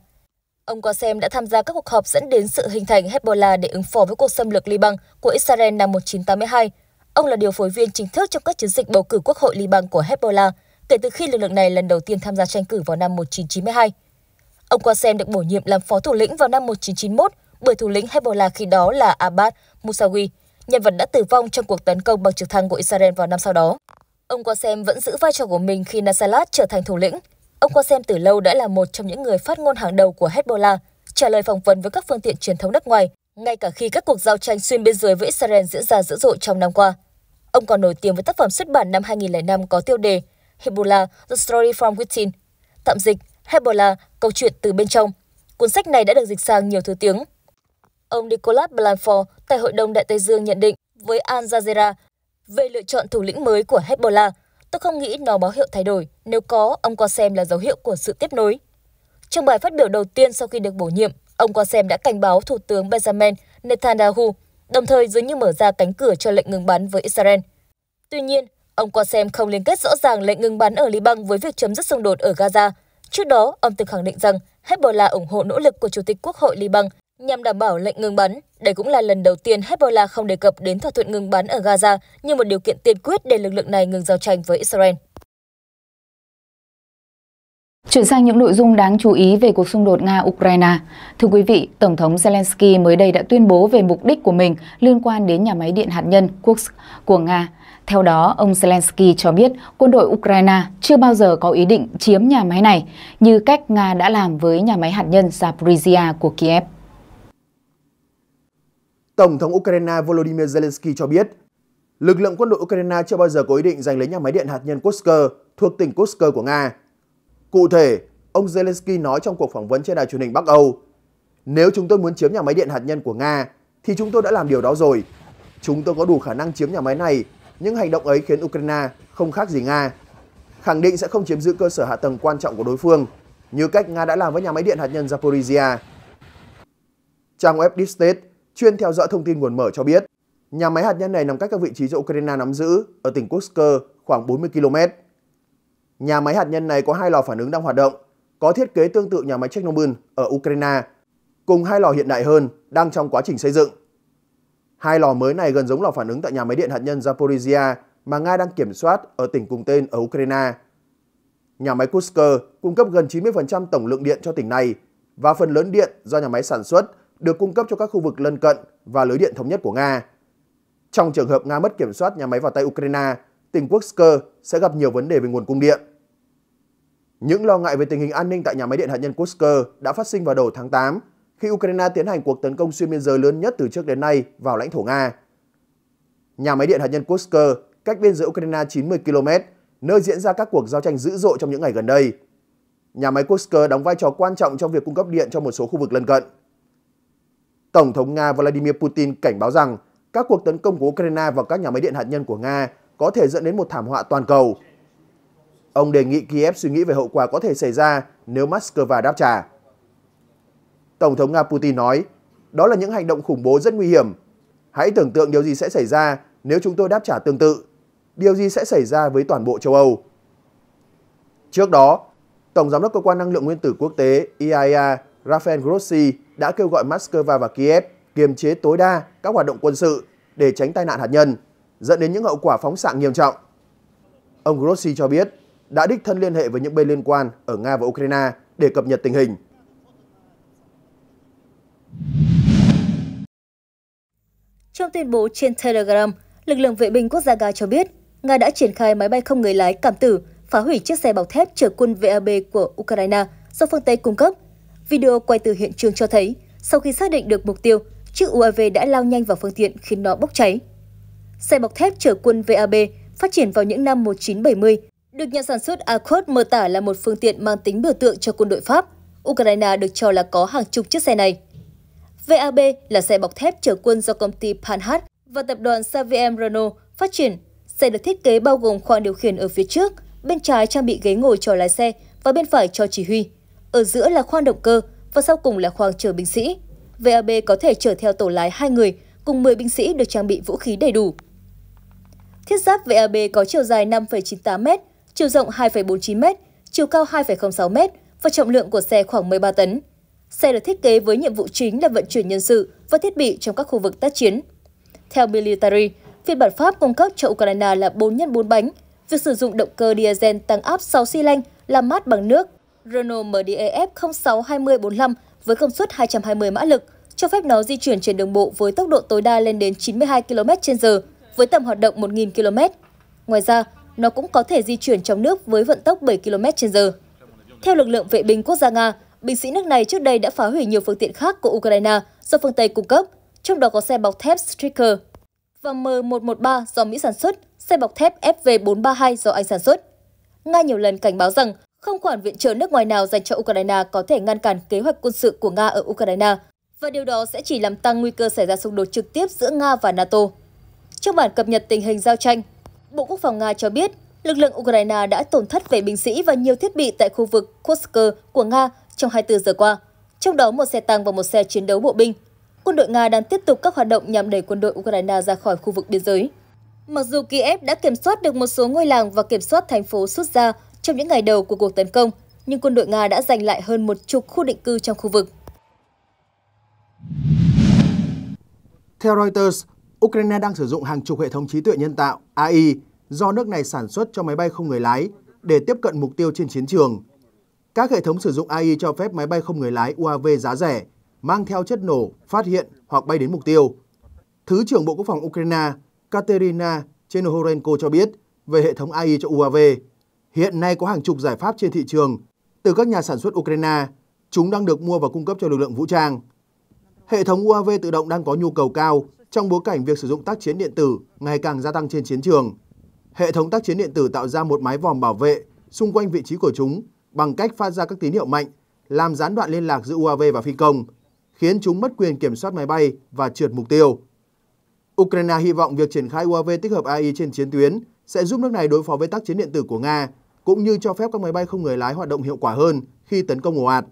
Ông Qasem đã tham gia các cuộc họp dẫn đến sự hình thành Hezbollah để ứng phó với cuộc xâm lược Liban của Israel năm 1982. Ông là điều phối viên chính thức trong các chiến dịch bầu cử quốc hội Liban của Hezbollah kể từ khi lực lượng này lần đầu tiên tham gia tranh cử vào năm 1992. Ông Qasem được bổ nhiệm làm phó thủ lĩnh vào năm 1991 bởi thủ lĩnh Hezbollah khi đó là Abbas Musawi, nhân vật đã tử vong trong cuộc tấn công bằng trực thăng của Israel vào năm sau đó. Ông Qasem vẫn giữ vai trò của mình khi Nasrallah trở thành thủ lĩnh, Ông Qasem từ lâu đã là một trong những người phát ngôn hàng đầu của Hezbollah, trả lời phỏng vấn với các phương tiện truyền thống nước ngoài, ngay cả khi các cuộc giao tranh xuyên biên giới với Israel diễn ra dữ dội trong năm qua. Ông còn nổi tiếng với tác phẩm xuất bản năm 2005 có tiêu đề Hezbollah – The Story from Within, tạm dịch Hezbollah – Câu chuyện từ bên trong. Cuốn sách này đã được dịch sang nhiều thứ tiếng. Ông Nicolas Blanford tại Hội đồng Đại Tây Dương nhận định với Al Jazeera về lựa chọn thủ lĩnh mới của Hezbollah – Tôi không nghĩ nó báo hiệu thay đổi, nếu có, ông qua xem là dấu hiệu của sự tiếp nối. Trong bài phát biểu đầu tiên sau khi được bổ nhiệm, ông qua xem đã cảnh báo Thủ tướng Benjamin Netanyahu, đồng thời dường như mở ra cánh cửa cho lệnh ngừng bắn với Israel. Tuy nhiên, ông qua xem không liên kết rõ ràng lệnh ngừng bắn ở Liban với việc chấm dứt xung đột ở Gaza. Trước đó, ông từng khẳng định rằng Hezbollah ủng hộ nỗ lực của Chủ tịch Quốc hội Liban Nhằm đảm bảo lệnh ngừng bắn, đây cũng là lần đầu tiên Hezbollah không đề cập đến thỏa thuận ngừng bắn ở Gaza như một điều kiện tiên quyết để lực lượng này ngừng giao tranh với Israel. Chuyển sang những nội dung đáng chú ý về cuộc xung đột Nga-Ukraine. Thưa quý vị, Tổng thống Zelensky mới đây đã tuyên bố về mục đích của mình liên quan đến nhà máy điện hạt nhân Kursk của Nga. Theo đó, ông Zelensky cho biết quân đội Ukraine chưa bao giờ có ý định chiếm nhà máy này, như cách Nga đã làm với nhà máy hạt nhân Zaporizhia của Kiev. Tổng thống Ukraine Volodymyr Zelensky cho biết, lực lượng quân đội Ukraine chưa bao giờ có ý định giành lấy nhà máy điện hạt nhân Kursk thuộc tỉnh Kursk của Nga. Cụ thể, ông Zelensky nói trong cuộc phỏng vấn trên đài truyền hình Bắc Âu, nếu chúng tôi muốn chiếm nhà máy điện hạt nhân của Nga thì chúng tôi đã làm điều đó rồi. Chúng tôi có đủ khả năng chiếm nhà máy này, những hành động ấy khiến Ukraine không khác gì Nga. Khẳng định sẽ không chiếm giữ cơ sở hạ tầng quan trọng của đối phương, như cách Nga đã làm với nhà máy điện hạt nhân Zaporizhia. Trang web Deep State chuyên theo dõi thông tin nguồn mở cho biết, nhà máy hạt nhân này nằm cách các vị trí do Ukraine nắm giữ ở tỉnh Kursk khoảng 40 km. Nhà máy hạt nhân này có hai lò phản ứng đang hoạt động, có thiết kế tương tự nhà máy Chernobyl ở Ukraine, cùng hai lò hiện đại hơn đang trong quá trình xây dựng. Hai lò mới này gần giống lò phản ứng tại nhà máy điện hạt nhân Zaporizhia mà Nga đang kiểm soát ở tỉnh cùng tên ở Ukraine. Nhà máy Kursk cung cấp gần 90% tổng lượng điện cho tỉnh này và phần lớn điện do nhà máy sản xuất được cung cấp cho các khu vực lân cận và lưới điện thống nhất của Nga. Trong trường hợp Nga mất kiểm soát nhà máy vào tay Ukraine, tỉnh Kursk sẽ gặp nhiều vấn đề về nguồn cung điện. Những lo ngại về tình hình an ninh tại nhà máy điện hạt nhân Kursk đã phát sinh vào đầu tháng 8 khi Ukraine tiến hành cuộc tấn công xuyên biên giới lớn nhất từ trước đến nay vào lãnh thổ Nga. Nhà máy điện hạt nhân Kursk cách biên giới Ukraine 90 km, nơi diễn ra các cuộc giao tranh dữ dội trong những ngày gần đây. Nhà máy Kursk đóng vai trò quan trọng trong việc cung cấp điện cho một số khu vực lân cận. Tổng thống Nga Vladimir Putin cảnh báo rằng các cuộc tấn công của Ukraine vào các nhà máy điện hạt nhân của Nga có thể dẫn đến một thảm họa toàn cầu. Ông đề nghị Kiev suy nghĩ về hậu quả có thể xảy ra nếu Moscow đáp trả. Tổng thống Nga Putin nói, đó là những hành động khủng bố rất nguy hiểm. Hãy tưởng tượng điều gì sẽ xảy ra nếu chúng tôi đáp trả tương tự. Điều gì sẽ xảy ra với toàn bộ châu Âu? Trước đó, Tổng Giám đốc Cơ quan Năng lượng Nguyên tử Quốc tế e IAEA Rafael Grossi đã kêu gọi Moscow và Kiev kiềm chế tối đa các hoạt động quân sự để tránh tai nạn hạt nhân, dẫn đến những hậu quả phóng xạ nghiêm trọng. Ông Grossi cho biết đã đích thân liên hệ với những bên liên quan ở Nga và Ukraine để cập nhật tình hình. Trong tuyên bố trên Telegram, lực lượng vệ binh quốc gia Nga cho biết Nga đã triển khai máy bay không người lái cảm tử phá hủy chiếc xe bọc thép chở quân VAB của Ukraine do phương Tây cung cấp Video quay từ hiện trường cho thấy, sau khi xác định được mục tiêu, chiếc UAV đã lao nhanh vào phương tiện khiến nó bốc cháy. Xe bọc thép chở quân VAB phát triển vào những năm 1970, được nhà sản xuất Accord mô tả là một phương tiện mang tính biểu tượng cho quân đội Pháp. Ukraine được cho là có hàng chục chiếc xe này. VAB là xe bọc thép chở quân do công ty Panhard và tập đoàn Saviem Renault phát triển. Xe được thiết kế bao gồm khoang điều khiển ở phía trước, bên trái trang bị ghế ngồi cho lái xe và bên phải cho chỉ huy ở giữa là khoang động cơ và sau cùng là khoang chở binh sĩ. VAB có thể chở theo tổ lái 2 người cùng 10 binh sĩ được trang bị vũ khí đầy đủ. Thiết giáp VAB có chiều dài 5,98m, chiều rộng 2,49m, chiều cao 2,06m và trọng lượng của xe khoảng 13 tấn. Xe được thiết kế với nhiệm vụ chính là vận chuyển nhân sự và thiết bị trong các khu vực tác chiến. Theo Military, phiên bản Pháp cung cấp cho Ukraine là 4 x 4 bánh. Việc sử dụng động cơ diesel tăng áp 6 xi lanh làm mát bằng nước Renault MDEF 062045 với công suất 220 mã lực, cho phép nó di chuyển trên đường bộ với tốc độ tối đa lên đến 92 km/h với tầm hoạt động 1.000 km. Ngoài ra, nó cũng có thể di chuyển trong nước với vận tốc 7 km/h. Theo lực lượng vệ binh quốc gia Nga, binh sĩ nước này trước đây đã phá hủy nhiều phương tiện khác của Ukraine do phương Tây cung cấp, trong đó có xe bọc thép Striker và M113 do Mỹ sản xuất, xe bọc thép FV432 do Anh sản xuất. Nga nhiều lần cảnh báo rằng không khoản viện trợ nước ngoài nào dành cho Ukraine có thể ngăn cản kế hoạch quân sự của Nga ở Ukraine, và điều đó sẽ chỉ làm tăng nguy cơ xảy ra xung đột trực tiếp giữa Nga và NATO. Trong bản cập nhật tình hình giao tranh, Bộ Quốc phòng Nga cho biết lực lượng Ukraine đã tổn thất về binh sĩ và nhiều thiết bị tại khu vực Kursk của Nga trong 24 giờ qua, trong đó một xe tăng và một xe chiến đấu bộ binh. Quân đội Nga đang tiếp tục các hoạt động nhằm đẩy quân đội Ukraine ra khỏi khu vực biên giới. Mặc dù Kiev đã kiểm soát được một số ngôi làng và kiểm soát thành phố Sutja, trong những ngày đầu của cuộc tấn công, nhưng quân đội Nga đã giành lại hơn một chục khu định cư trong khu vực. Theo Reuters, Ukraine đang sử dụng hàng chục hệ thống trí tuệ nhân tạo AI do nước này sản xuất cho máy bay không người lái để tiếp cận mục tiêu trên chiến trường. Các hệ thống sử dụng AI cho phép máy bay không người lái UAV giá rẻ mang theo chất nổ, phát hiện hoặc bay đến mục tiêu. Thứ trưởng Bộ Quốc phòng Ukraine Katerina Chenohorenko cho biết về hệ thống AI cho UAV. Hiện nay có hàng chục giải pháp trên thị trường từ các nhà sản xuất Ukraine, chúng đang được mua và cung cấp cho lực lượng vũ trang. Hệ thống UAV tự động đang có nhu cầu cao trong bối cảnh việc sử dụng tác chiến điện tử ngày càng gia tăng trên chiến trường. Hệ thống tác chiến điện tử tạo ra một mái vòm bảo vệ xung quanh vị trí của chúng bằng cách phát ra các tín hiệu mạnh, làm gián đoạn liên lạc giữa UAV và phi công, khiến chúng mất quyền kiểm soát máy bay và trượt mục tiêu. Ukraine hy vọng việc triển khai UAV tích hợp AI trên chiến tuyến sẽ giúp nước này đối phó với tác chiến điện tử của Nga cũng như cho phép các máy bay không người lái hoạt động hiệu quả hơn khi tấn công ồ ạt.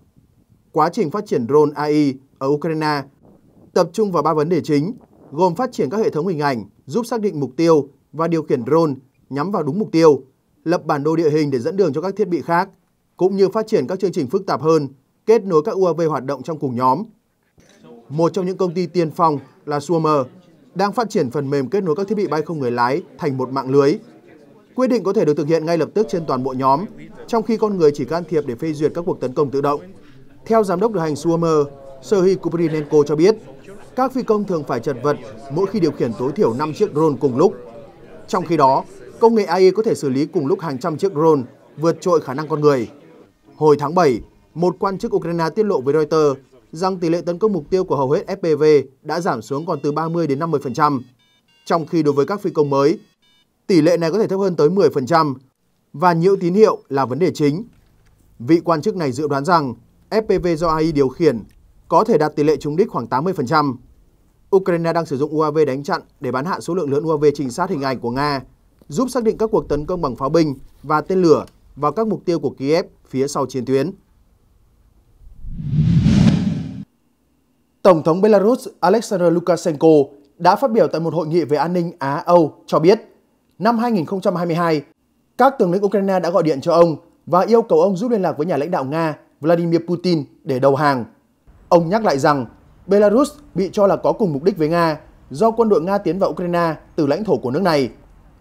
Quá trình phát triển drone AI ở Ukraine tập trung vào ba vấn đề chính, gồm phát triển các hệ thống hình ảnh giúp xác định mục tiêu và điều khiển drone nhắm vào đúng mục tiêu, lập bản đồ địa hình để dẫn đường cho các thiết bị khác, cũng như phát triển các chương trình phức tạp hơn, kết nối các UAV hoạt động trong cùng nhóm. Một trong những công ty tiên phong là Suomer đang phát triển phần mềm kết nối các thiết bị bay không người lái thành một mạng lưới Quyết định có thể được thực hiện ngay lập tức trên toàn bộ nhóm, trong khi con người chỉ can thiệp để phê duyệt các cuộc tấn công tự động. Theo giám đốc điều hành Suomer, Serhiy Kuprinenko cho biết, các phi công thường phải chật vật mỗi khi điều khiển tối thiểu 5 chiếc drone cùng lúc. Trong khi đó, công nghệ AI có thể xử lý cùng lúc hàng trăm chiếc drone, vượt trội khả năng con người. Hồi tháng 7, một quan chức Ukraine tiết lộ với Reuters rằng tỷ lệ tấn công mục tiêu của hầu hết FPV đã giảm xuống còn từ 30 đến 50%, trong khi đối với các phi công mới, tỷ lệ này có thể thấp hơn tới 10% và nhiễu tín hiệu là vấn đề chính. Vị quan chức này dự đoán rằng FPV do AI điều khiển có thể đạt tỷ lệ trúng đích khoảng 80%. Ukraine đang sử dụng UAV đánh chặn để bắn hạ số lượng lớn UAV trinh sát hình ảnh của Nga, giúp xác định các cuộc tấn công bằng pháo binh và tên lửa vào các mục tiêu của Kiev phía sau chiến tuyến. Tổng thống Belarus Alexander Lukashenko đã phát biểu tại một hội nghị về an ninh Á-Âu cho biết năm 2022, các tướng lĩnh Ukraine đã gọi điện cho ông và yêu cầu ông giúp liên lạc với nhà lãnh đạo Nga Vladimir Putin để đầu hàng. Ông nhắc lại rằng Belarus bị cho là có cùng mục đích với Nga do quân đội Nga tiến vào Ukraine từ lãnh thổ của nước này.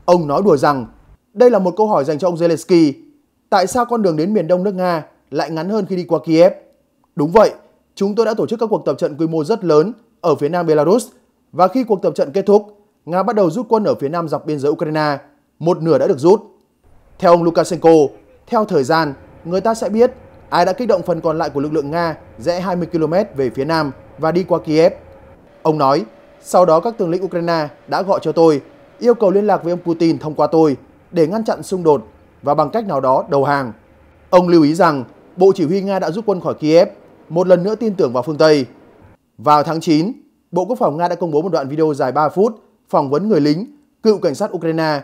Ông nói đùa rằng đây là một câu hỏi dành cho ông Zelensky. Tại sao con đường đến miền đông nước Nga lại ngắn hơn khi đi qua Kiev? Đúng vậy, chúng tôi đã tổ chức các cuộc tập trận quy mô rất lớn ở phía nam Belarus và khi cuộc tập trận kết thúc, Nga bắt đầu rút quân ở phía nam dọc biên giới Ukraine, một nửa đã được rút. Theo ông Lukashenko, theo thời gian, người ta sẽ biết ai đã kích động phần còn lại của lực lượng Nga rẽ 20 km về phía nam và đi qua Kiev. Ông nói, sau đó các tướng lĩnh Ukraine đã gọi cho tôi, yêu cầu liên lạc với ông Putin thông qua tôi để ngăn chặn xung đột và bằng cách nào đó đầu hàng. Ông lưu ý rằng Bộ Chỉ huy Nga đã rút quân khỏi Kiev, một lần nữa tin tưởng vào phương Tây. Vào tháng 9, Bộ Quốc phòng Nga đã công bố một đoạn video dài 3 phút phỏng vấn người lính, cựu cảnh sát Ukraine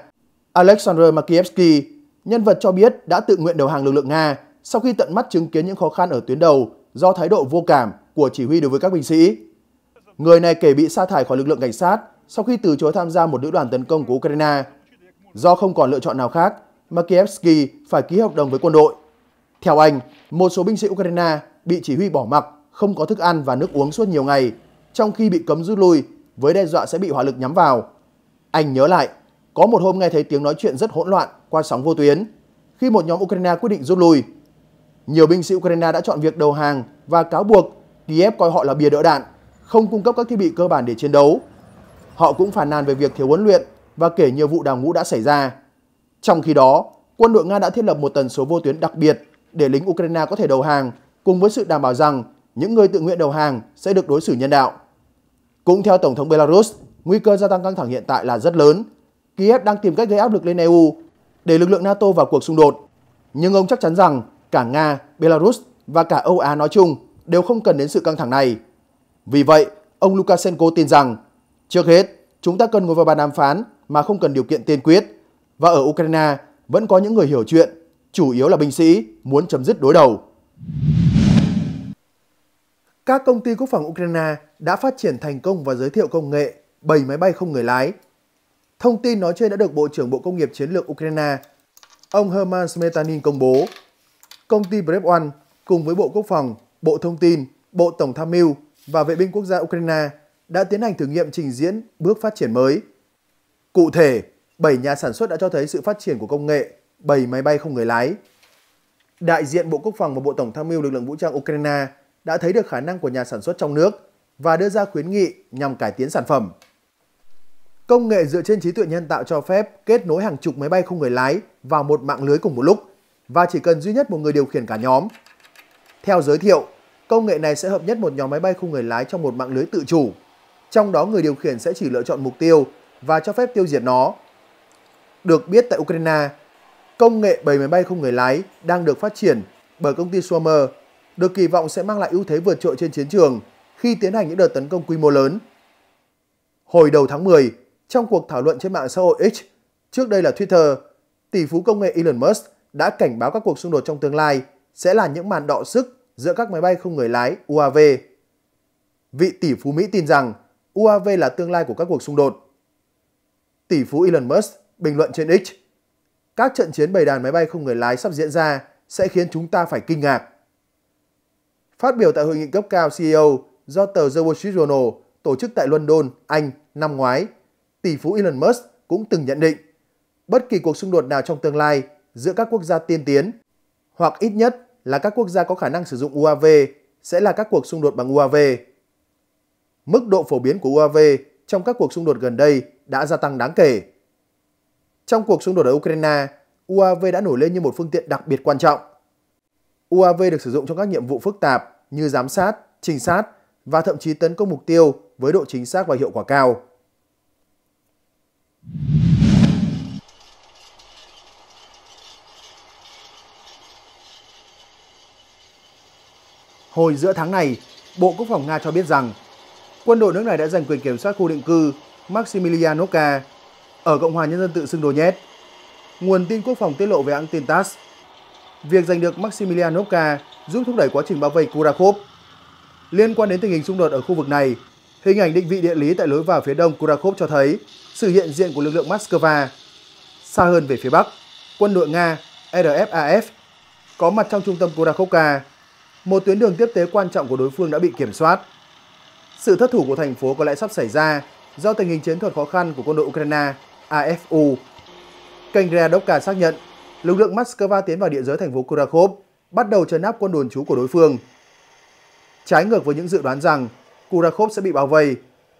Alexander Makievsky, nhân vật cho biết đã tự nguyện đầu hàng lực lượng Nga sau khi tận mắt chứng kiến những khó khăn ở tuyến đầu do thái độ vô cảm của chỉ huy đối với các binh sĩ. Người này kể bị sa thải khỏi lực lượng cảnh sát sau khi từ chối tham gia một nữ đoàn tấn công của Ukraine. Do không còn lựa chọn nào khác, Makievsky phải ký hợp đồng với quân đội. Theo anh, một số binh sĩ Ukraine bị chỉ huy bỏ mặc, không có thức ăn và nước uống suốt nhiều ngày, trong khi bị cấm rút lui với đe dọa sẽ bị hỏa lực nhắm vào. Anh nhớ lại, có một hôm nghe thấy tiếng nói chuyện rất hỗn loạn qua sóng vô tuyến khi một nhóm Ukraine quyết định rút lui. Nhiều binh sĩ Ukraine đã chọn việc đầu hàng và cáo buộc Kiev coi họ là bia đỡ đạn, không cung cấp các thiết bị cơ bản để chiến đấu. Họ cũng phàn nàn về việc thiếu huấn luyện và kể nhiều vụ đào ngũ đã xảy ra. Trong khi đó, quân đội Nga đã thiết lập một tần số vô tuyến đặc biệt để lính Ukraine có thể đầu hàng cùng với sự đảm bảo rằng những người tự nguyện đầu hàng sẽ được đối xử nhân đạo. Cũng theo Tổng thống Belarus, nguy cơ gia tăng căng thẳng hiện tại là rất lớn. Kiev đang tìm cách gây áp lực lên EU để lực lượng NATO vào cuộc xung đột. Nhưng ông chắc chắn rằng cả Nga, Belarus và cả Âu Á nói chung đều không cần đến sự căng thẳng này. Vì vậy, ông Lukashenko tin rằng, trước hết, chúng ta cần ngồi vào bàn đàm phán mà không cần điều kiện tiên quyết. Và ở Ukraine vẫn có những người hiểu chuyện, chủ yếu là binh sĩ, muốn chấm dứt đối đầu. Các công ty quốc phòng Ukraine đã phát triển thành công và giới thiệu công nghệ 7 máy bay không người lái. Thông tin nói trên đã được Bộ trưởng Bộ Công nghiệp Chiến lược Ukraine, ông Herman Smetanin công bố. Công ty Brave One cùng với Bộ Quốc phòng, Bộ Thông tin, Bộ Tổng tham mưu và Vệ binh quốc gia Ukraine đã tiến hành thử nghiệm trình diễn bước phát triển mới. Cụ thể, 7 nhà sản xuất đã cho thấy sự phát triển của công nghệ 7 máy bay không người lái. Đại diện Bộ Quốc phòng và Bộ Tổng tham mưu lực lượng vũ trang Ukraine đã thấy được khả năng của nhà sản xuất trong nước và đưa ra khuyến nghị nhằm cải tiến sản phẩm. Công nghệ dựa trên trí tuệ nhân tạo cho phép kết nối hàng chục máy bay không người lái vào một mạng lưới cùng một lúc và chỉ cần duy nhất một người điều khiển cả nhóm. Theo giới thiệu, công nghệ này sẽ hợp nhất một nhóm máy bay không người lái trong một mạng lưới tự chủ. Trong đó người điều khiển sẽ chỉ lựa chọn mục tiêu và cho phép tiêu diệt nó. Được biết tại Ukraine, công nghệ bầy máy bay không người lái đang được phát triển bởi công ty Swarmer được kỳ vọng sẽ mang lại ưu thế vượt trội trên chiến trường khi tiến hành những đợt tấn công quy mô lớn. Hồi đầu tháng 10, trong cuộc thảo luận trên mạng xã hội X, trước đây là Twitter, tỷ phú công nghệ Elon Musk đã cảnh báo các cuộc xung đột trong tương lai sẽ là những màn đọ sức giữa các máy bay không người lái UAV. Vị tỷ phú Mỹ tin rằng UAV là tương lai của các cuộc xung đột. Tỷ phú Elon Musk bình luận trên X, các trận chiến bầy đàn máy bay không người lái sắp diễn ra sẽ khiến chúng ta phải kinh ngạc. Phát biểu tại hội nghị cấp cao CEO do tờ The Wall Street Journal tổ chức tại London, Anh năm ngoái, tỷ phú Elon Musk cũng từng nhận định bất kỳ cuộc xung đột nào trong tương lai giữa các quốc gia tiên tiến hoặc ít nhất là các quốc gia có khả năng sử dụng UAV sẽ là các cuộc xung đột bằng UAV. Mức độ phổ biến của UAV trong các cuộc xung đột gần đây đã gia tăng đáng kể. Trong cuộc xung đột ở Ukraine, UAV đã nổi lên như một phương tiện đặc biệt quan trọng. UAV được sử dụng trong các nhiệm vụ phức tạp như giám sát, trinh sát và thậm chí tấn công mục tiêu với độ chính xác và hiệu quả cao. Hồi giữa tháng này, Bộ Quốc phòng Nga cho biết rằng quân đội nước này đã giành quyền kiểm soát khu định cư Maximilianovka ở Cộng hòa Nhân dân tự xưng Donetsk. Nguồn tin quốc phòng tiết lộ về hãng tin TASS, việc giành được Maximilianovka giúp thúc đẩy quá trình bao vây Kurakov. Liên quan đến tình hình xung đột ở khu vực này, hình ảnh định vị địa lý tại lối vào phía đông Kurakov cho thấy sự hiện diện của lực lượng Moscow. Xa hơn về phía bắc, quân đội Nga RFAF có mặt trong trung tâm Kurakovka, một tuyến đường tiếp tế quan trọng của đối phương đã bị kiểm soát. Sự thất thủ của thành phố có lẽ sắp xảy ra do tình hình chiến thuật khó khăn của quân đội Ukraine AFU. Kênh Radovka xác nhận lực lượng Moscow tiến vào địa giới thành phố Kurakov bắt đầu trấn áp quân đồn trú của đối phương. Trái ngược với những dự đoán rằng Kurakov sẽ bị bao vây,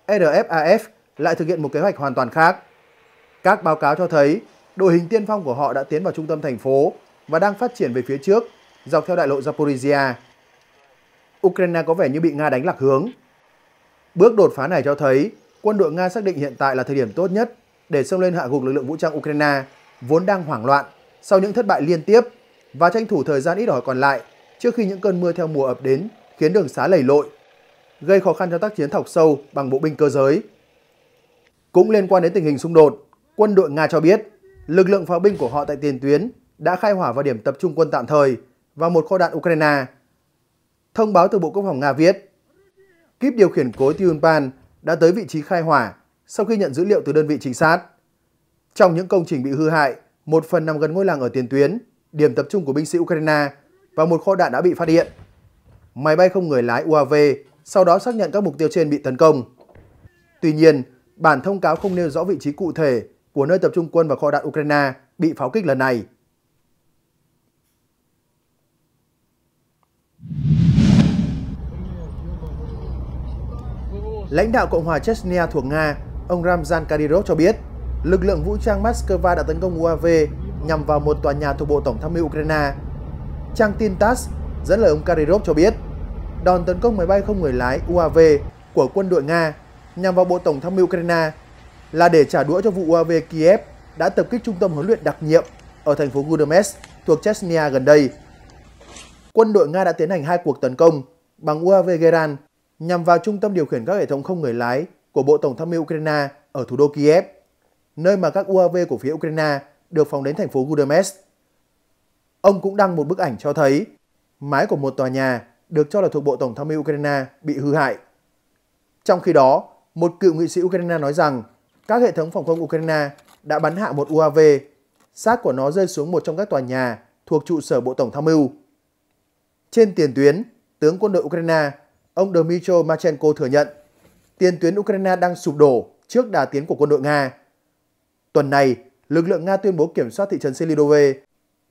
RFAF lại thực hiện một kế hoạch hoàn toàn khác. Các báo cáo cho thấy đội hình tiên phong của họ đã tiến vào trung tâm thành phố và đang phát triển về phía trước dọc theo đại lộ Zaporizhia. Ukraine có vẻ như bị Nga đánh lạc hướng. Bước đột phá này cho thấy quân đội Nga xác định hiện tại là thời điểm tốt nhất để xông lên hạ gục lực lượng vũ trang Ukraine vốn đang hoảng loạn sau những thất bại liên tiếp và tranh thủ thời gian ít ỏi còn lại trước khi những cơn mưa theo mùa ập đến khiến đường xá lầy lội, gây khó khăn cho tác chiến thọc sâu bằng bộ binh cơ giới. Cũng liên quan đến tình hình xung đột, quân đội Nga cho biết lực lượng pháo binh của họ tại tiền tuyến đã khai hỏa vào điểm tập trung quân tạm thời và một kho đạn Ukraine. Thông báo từ Bộ Quốc phòng Nga viết, kíp điều khiển cối tiunpan đã tới vị trí khai hỏa sau khi nhận dữ liệu từ đơn vị trinh sát. Trong những công trình bị hư hại, một phần nằm gần ngôi làng ở tiền tuyến điểm tập trung của binh sĩ Ukraine và một kho đạn đã bị phát hiện. Máy bay không người lái UAV sau đó xác nhận các mục tiêu trên bị tấn công. Tuy nhiên, bản thông cáo không nêu rõ vị trí cụ thể của nơi tập trung quân và kho đạn Ukraine bị pháo kích lần này. Lãnh đạo Cộng hòa Chechnya thuộc Nga, ông Ramzan Kadyrov cho biết, lực lượng vũ trang Moscow đã tấn công UAV nhằm vào một tòa nhà thuộc Bộ Tổng tham mưu Ukraine. Trang tin TASS dẫn lời ông Kadyrov cho biết, đòn tấn công máy bay không người lái UAV của quân đội Nga nhằm vào Bộ Tổng tham mưu Ukraine là để trả đũa cho vụ UAV Kiev đã tập kích trung tâm huấn luyện đặc nhiệm ở thành phố Gudermes thuộc Chechnya gần đây. Quân đội Nga đã tiến hành hai cuộc tấn công bằng UAV Geran nhằm vào trung tâm điều khiển các hệ thống không người lái của Bộ Tổng tham mưu Ukraine ở thủ đô Kiev, nơi mà các UAV của phía Ukraine được phóng đến thành phố Gudames. Ông cũng đăng một bức ảnh cho thấy mái của một tòa nhà được cho là thuộc Bộ Tổng tham mưu Ukraine bị hư hại. Trong khi đó, một cựu nghị sĩ Ukraine nói rằng các hệ thống phòng không Ukraine đã bắn hạ một UAV, xác của nó rơi xuống một trong các tòa nhà thuộc trụ sở Bộ Tổng tham mưu. Trên tiền tuyến, tướng quân đội Ukraine, ông Dmytro Machenko thừa nhận tiền tuyến Ukraine đang sụp đổ trước đà tiến của quân đội Nga. Tuần này, lực lượng Nga tuyên bố kiểm soát thị trấn Selidove,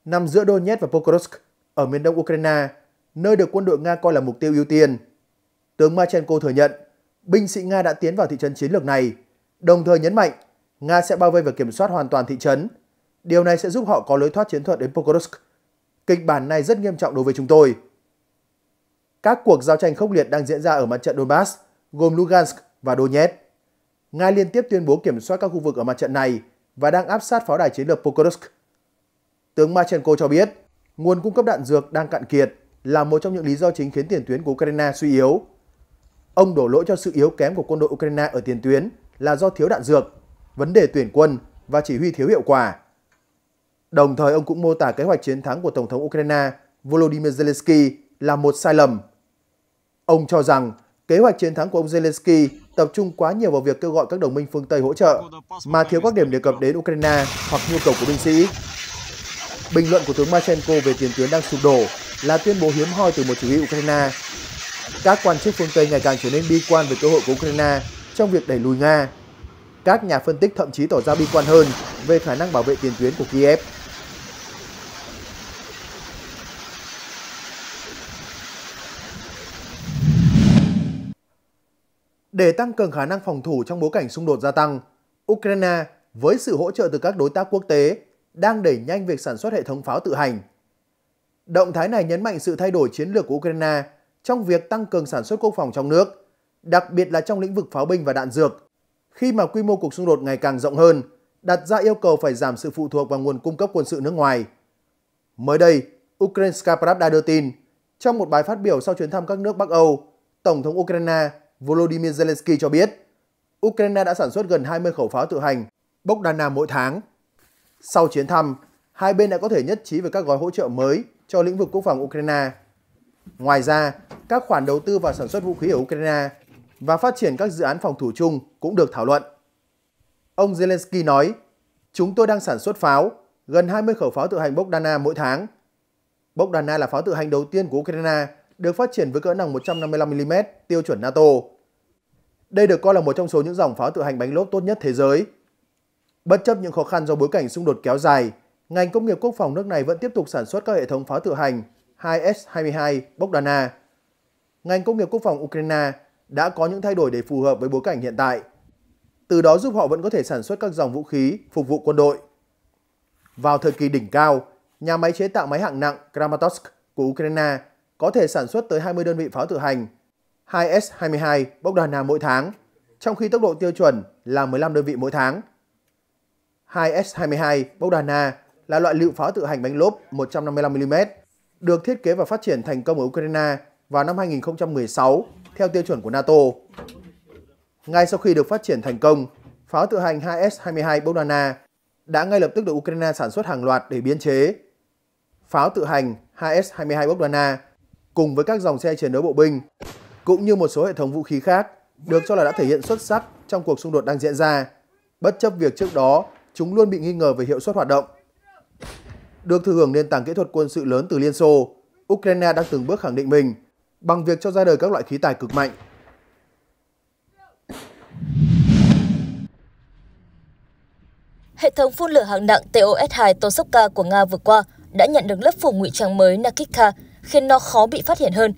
nằm giữa Donetsk và Pokrovsk ở miền đông Ukraine, nơi được quân đội Nga coi là mục tiêu ưu tiên. Tướng Machenko thừa nhận, binh sĩ Nga đã tiến vào thị trấn chiến lược này, đồng thời nhấn mạnh Nga sẽ bao vây và kiểm soát hoàn toàn thị trấn. Điều này sẽ giúp họ có lối thoát chiến thuật đến Pokrovsk. Kịch bản này rất nghiêm trọng đối với chúng tôi. Các cuộc giao tranh khốc liệt đang diễn ra ở mặt trận Donbass, gồm Lugansk và Donetsk. Nga liên tiếp tuyên bố kiểm soát các khu vực ở mặt trận này và đang áp sát pháo đài chiến lược Pokrovsk. Tướng Machenko cho biết, nguồn cung cấp đạn dược đang cạn kiệt là một trong những lý do chính khiến tiền tuyến của Ukraine suy yếu. Ông đổ lỗi cho sự yếu kém của quân đội Ukraine ở tiền tuyến là do thiếu đạn dược, vấn đề tuyển quân và chỉ huy thiếu hiệu quả. Đồng thời ông cũng mô tả kế hoạch chiến thắng của Tổng thống Ukraine Volodymyr Zelensky là một sai lầm. Ông cho rằng kế hoạch chiến thắng của ông Zelensky tập trung quá nhiều vào việc kêu gọi các đồng minh phương Tây hỗ trợ, mà thiếu các điểm đề cập đến Ukraine hoặc nhu cầu của binh sĩ. Bình luận của tướng Machenko về tiền tuyến đang sụp đổ là tuyên bố hiếm hoi từ một chủ huy Ukraine. Các quan chức phương Tây ngày càng trở nên bi quan về cơ hội của Ukraine trong việc đẩy lùi Nga. Các nhà phân tích thậm chí tỏ ra bi quan hơn về khả năng bảo vệ tiền tuyến của Kiev. Để tăng cường khả năng phòng thủ trong bối cảnh xung đột gia tăng, Ukraine với sự hỗ trợ từ các đối tác quốc tế đang đẩy nhanh việc sản xuất hệ thống pháo tự hành. Động thái này nhấn mạnh sự thay đổi chiến lược của Ukraine trong việc tăng cường sản xuất quốc phòng trong nước, đặc biệt là trong lĩnh vực pháo binh và đạn dược, khi mà quy mô cuộc xung đột ngày càng rộng hơn, đặt ra yêu cầu phải giảm sự phụ thuộc vào nguồn cung cấp quân sự nước ngoài. Mới đây, Ukrainska Pravda đưa tin, trong một bài phát biểu sau chuyến thăm các nước Bắc Âu, Tổng thống Ukraine Volodymyr Zelensky cho biết, Ukraine đã sản xuất gần 20 khẩu pháo tự hành Bogdana mỗi tháng. Sau chuyến thăm, hai bên đã có thể nhất trí về các gói hỗ trợ mới cho lĩnh vực quốc phòng Ukraine. Ngoài ra, các khoản đầu tư vào sản xuất vũ khí ở Ukraine và phát triển các dự án phòng thủ chung cũng được thảo luận. Ông Zelensky nói, chúng tôi đang sản xuất pháo, gần 20 khẩu pháo tự hành Bogdana mỗi tháng. Bogdana là pháo tự hành đầu tiên của Ukraine được phát triển với cỡ nòng 155mm tiêu chuẩn NATO. Đây được coi là một trong số những dòng pháo tự hành bánh lốp tốt nhất thế giới. Bất chấp những khó khăn do bối cảnh xung đột kéo dài, ngành công nghiệp quốc phòng nước này vẫn tiếp tục sản xuất các hệ thống pháo tự hành 2S-22 Bogdana. Ngành công nghiệp quốc phòng Ukraine đã có những thay đổi để phù hợp với bối cảnh hiện tại, từ đó giúp họ vẫn có thể sản xuất các dòng vũ khí phục vụ quân đội. Vào thời kỳ đỉnh cao, nhà máy chế tạo máy hạng nặng Kramatorsk của Ukraine có thể sản xuất tới 20 đơn vị pháo tự hành 2S22 Bogdan Hà mỗi tháng, trong khi tốc độ tiêu chuẩn là 15 đơn vị mỗi tháng. 2S22 Bogdan Hà là loại lựu pháo tự hành bánh lốp 155mm, được thiết kế và phát triển thành công ở Ukraine vào năm 2016 theo tiêu chuẩn của NATO. Ngay sau khi được phát triển thành công, pháo tự hành 2S-22 Bogdana đã ngay lập tức được Ukraine sản xuất hàng loạt để biến chế. Pháo tự hành 2S-22 Bogdana cùng với các dòng xe chiến đấu bộ binh cũng như một số hệ thống vũ khí khác được cho là đã thể hiện xuất sắc trong cuộc xung đột đang diễn ra, bất chấp việc trước đó chúng luôn bị nghi ngờ về hiệu suất hoạt động. Được thừa hưởng nền tảng kỹ thuật quân sự lớn từ Liên Xô, Ukraine đang từng bước khẳng định mình bằng việc cho ra đời các loại khí tài cực mạnh. Hệ thống phun lửa hạng nặng TOS-2 Tosovka của Nga vừa qua đã nhận được lớp phủ ngụy trang mới Nakika, khiến nó khó bị phát hiện hơn.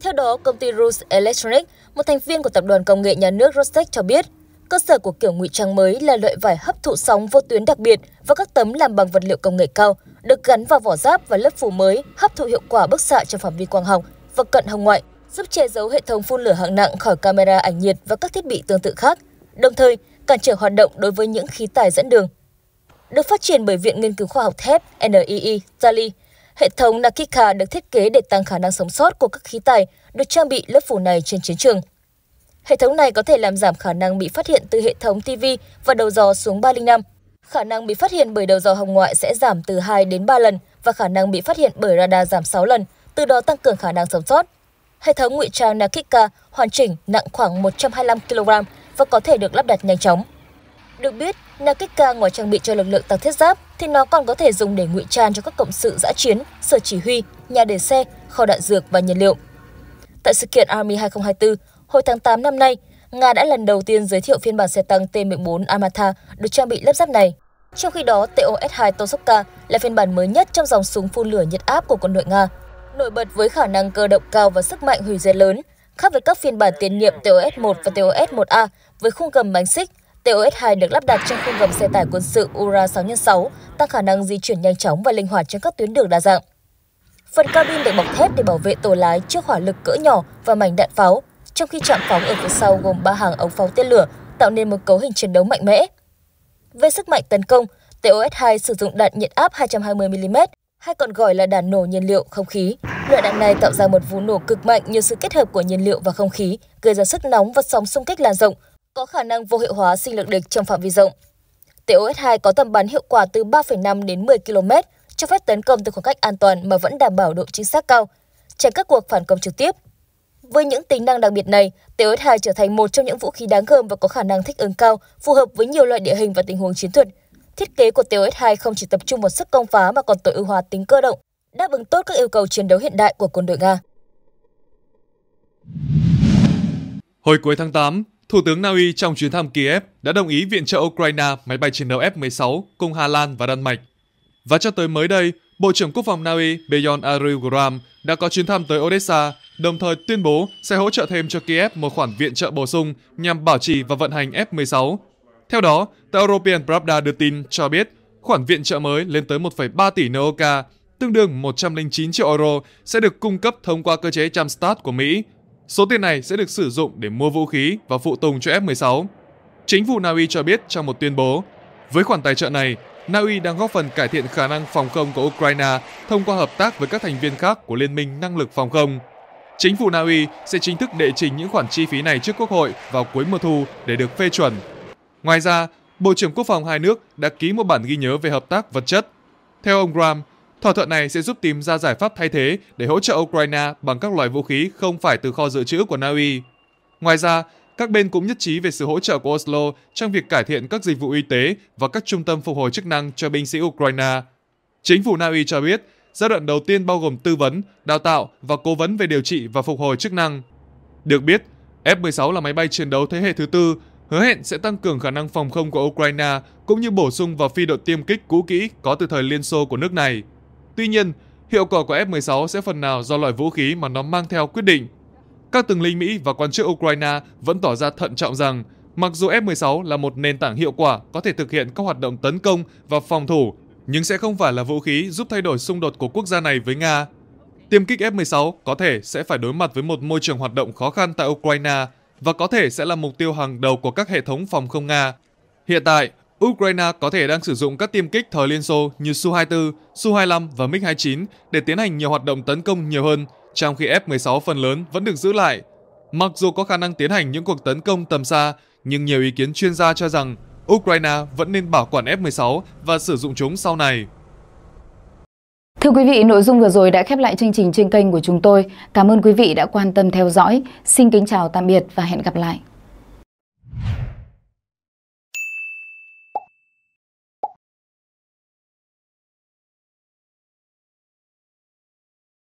Theo đó, công ty Rus Electronic, một thành viên của tập đoàn công nghệ nhà nước Rostec cho biết, cơ sở của kiểu ngụy trang mới là loại vải hấp thụ sóng vô tuyến đặc biệt và các tấm làm bằng vật liệu công nghệ cao được gắn vào vỏ giáp và lớp phủ mới hấp thụ hiệu quả bức xạ trong phạm vi quang học và cận hồng ngoại, giúp che giấu hệ thống phun lửa hạng nặng khỏi camera ảnh nhiệt và các thiết bị tương tự khác, đồng thời cản trở hoạt động đối với những khí tài dẫn đường. Được phát triển bởi Viện Nghiên cứu Khoa học Thép NIE Tali, Hệ thống Nakika được thiết kế để tăng khả năng sống sót của các khí tài được trang bị lớp phủ này trên chiến trường. Hệ thống này có thể làm giảm khả năng bị phát hiện từ hệ thống TV và đầu dò xuống 305. Khả năng bị phát hiện bởi đầu dò hồng ngoại sẽ giảm từ 2 đến 3 lần và khả năng bị phát hiện bởi radar giảm 6 lần, từ đó tăng cường khả năng sống sót. Hệ thống ngụy trang Nakika hoàn chỉnh nặng khoảng 125 kg và có thể được lắp đặt nhanh chóng. Được biết, nếu kích ca ngoài trang bị cho lực lượng tăng thiết giáp thì nó còn có thể dùng để ngụy trang cho các cộng sự giã chiến, sở chỉ huy, nhà để xe, kho đạn dược và nhiên liệu. Tại sự kiện Army 2024, hồi tháng 8 năm nay, Nga đã lần đầu tiên giới thiệu phiên bản xe tăng T-14 Armata được trang bị lớp giáp này. Trong khi đó, TOS-2 Tosovka là phiên bản mới nhất trong dòng súng phun lửa nhiệt áp của quân đội Nga, nổi bật với khả năng cơ động cao và sức mạnh hủy diệt lớn, khác với các phiên bản tiền nhiệm TOS-1 và TOS-1A với khung gầm bánh xích TOS-2 được lắp đặt trong khung gầm xe tải quân sự Ura 6x6, tăng khả năng di chuyển nhanh chóng và linh hoạt trên các tuyến đường đa dạng. Phần cabin được bọc thép để bảo vệ tổ lái trước hỏa lực cỡ nhỏ và mảnh đạn pháo, trong khi trạm phóng ở phía sau gồm 3 hàng ống pháo tên lửa, tạo nên một cấu hình chiến đấu mạnh mẽ. Về sức mạnh tấn công, TOS-2 sử dụng đạn nhiệt áp 220mm, hay còn gọi là đạn nổ nhiên liệu không khí. Loại đạn này tạo ra một vụ nổ cực mạnh nhờ sự kết hợp của nhiên liệu và không khí, gây ra sức nóng và sóng xung kích lan rộng, có khả năng vô hiệu hóa sinh lực địch trong phạm vi rộng. TOS-2 có tầm bắn hiệu quả từ 3,5 đến 10 km, cho phép tấn công từ khoảng cách an toàn mà vẫn đảm bảo độ chính xác cao, tránh các cuộc phản công trực tiếp. Với những tính năng đặc biệt này, TOS-2 trở thành một trong những vũ khí đáng gờm và có khả năng thích ứng cao, phù hợp với nhiều loại địa hình và tình huống chiến thuật. Thiết kế của TOS-2 không chỉ tập trung vào sức công phá mà còn tối ưu hóa tính cơ động, đáp ứng tốt các yêu cầu chiến đấu hiện đại của quân đội Nga. Hồi cuối tháng 8, Thủ tướng Na Uy trong chuyến thăm Kiev đã đồng ý viện trợ Ukraine máy bay chiến đấu F-16 cùng Hà Lan và Đan Mạch. Và cho tới mới đây, Bộ trưởng Quốc phòng Na Uy Beyon Arugram đã có chuyến thăm tới Odessa, đồng thời tuyên bố sẽ hỗ trợ thêm cho Kiev một khoản viện trợ bổ sung nhằm bảo trì và vận hành F-16. Theo đó, tờ European Pravda đưa tin cho biết khoản viện trợ mới lên tới 1,3 tỷ NOK, tương đương 109 triệu euro, sẽ được cung cấp thông qua cơ chế Jamstart của Mỹ Số tiền này sẽ được sử dụng để mua vũ khí và phụ tùng cho F-16. Chính phủ Na Uy cho biết trong một tuyên bố, với khoản tài trợ này, Na Uy đang góp phần cải thiện khả năng phòng không của Ukraine thông qua hợp tác với các thành viên khác của Liên minh Năng lực Phòng không. Chính phủ Na Uy sẽ chính thức đệ trình những khoản chi phí này trước Quốc hội vào cuối mùa thu để được phê chuẩn. Ngoài ra, Bộ trưởng Quốc phòng hai nước đã ký một bản ghi nhớ về hợp tác vật chất. Theo ông Graham, Thỏa thuận này sẽ giúp tìm ra giải pháp thay thế để hỗ trợ Ukraine bằng các loại vũ khí không phải từ kho dự trữ của Na Uy. Ngoài ra, các bên cũng nhất trí về sự hỗ trợ của Oslo trong việc cải thiện các dịch vụ y tế và các trung tâm phục hồi chức năng cho binh sĩ Ukraine. Chính phủ Na Uy cho biết, giai đoạn đầu tiên bao gồm tư vấn, đào tạo và cố vấn về điều trị và phục hồi chức năng. Được biết, F-16 là máy bay chiến đấu thế hệ thứ tư, hứa hẹn sẽ tăng cường khả năng phòng không của Ukraine cũng như bổ sung vào phi đội tiêm kích cũ kỹ có từ thời Liên Xô của nước này. Tuy nhiên, hiệu quả của F-16 sẽ phần nào do loại vũ khí mà nó mang theo quyết định. Các tướng lĩnh Mỹ và quan chức Ukraine vẫn tỏ ra thận trọng rằng mặc dù F-16 là một nền tảng hiệu quả có thể thực hiện các hoạt động tấn công và phòng thủ, nhưng sẽ không phải là vũ khí giúp thay đổi xung đột của quốc gia này với Nga. Tiêm kích F-16 có thể sẽ phải đối mặt với một môi trường hoạt động khó khăn tại Ukraine và có thể sẽ là mục tiêu hàng đầu của các hệ thống phòng không Nga. Hiện tại, Ukraine có thể đang sử dụng các tiêm kích thời Liên Xô như Su-24, Su-25 và MiG-29 để tiến hành nhiều hoạt động tấn công nhiều hơn, trong khi F-16 phần lớn vẫn được giữ lại. Mặc dù có khả năng tiến hành những cuộc tấn công tầm xa, nhưng nhiều ý kiến chuyên gia cho rằng Ukraine vẫn nên bảo quản F-16 và sử dụng chúng sau này. Thưa quý vị, nội dung vừa rồi đã khép lại chương trình trên kênh của chúng tôi. Cảm ơn quý vị đã quan tâm theo dõi. Xin kính chào tạm biệt và hẹn gặp lại.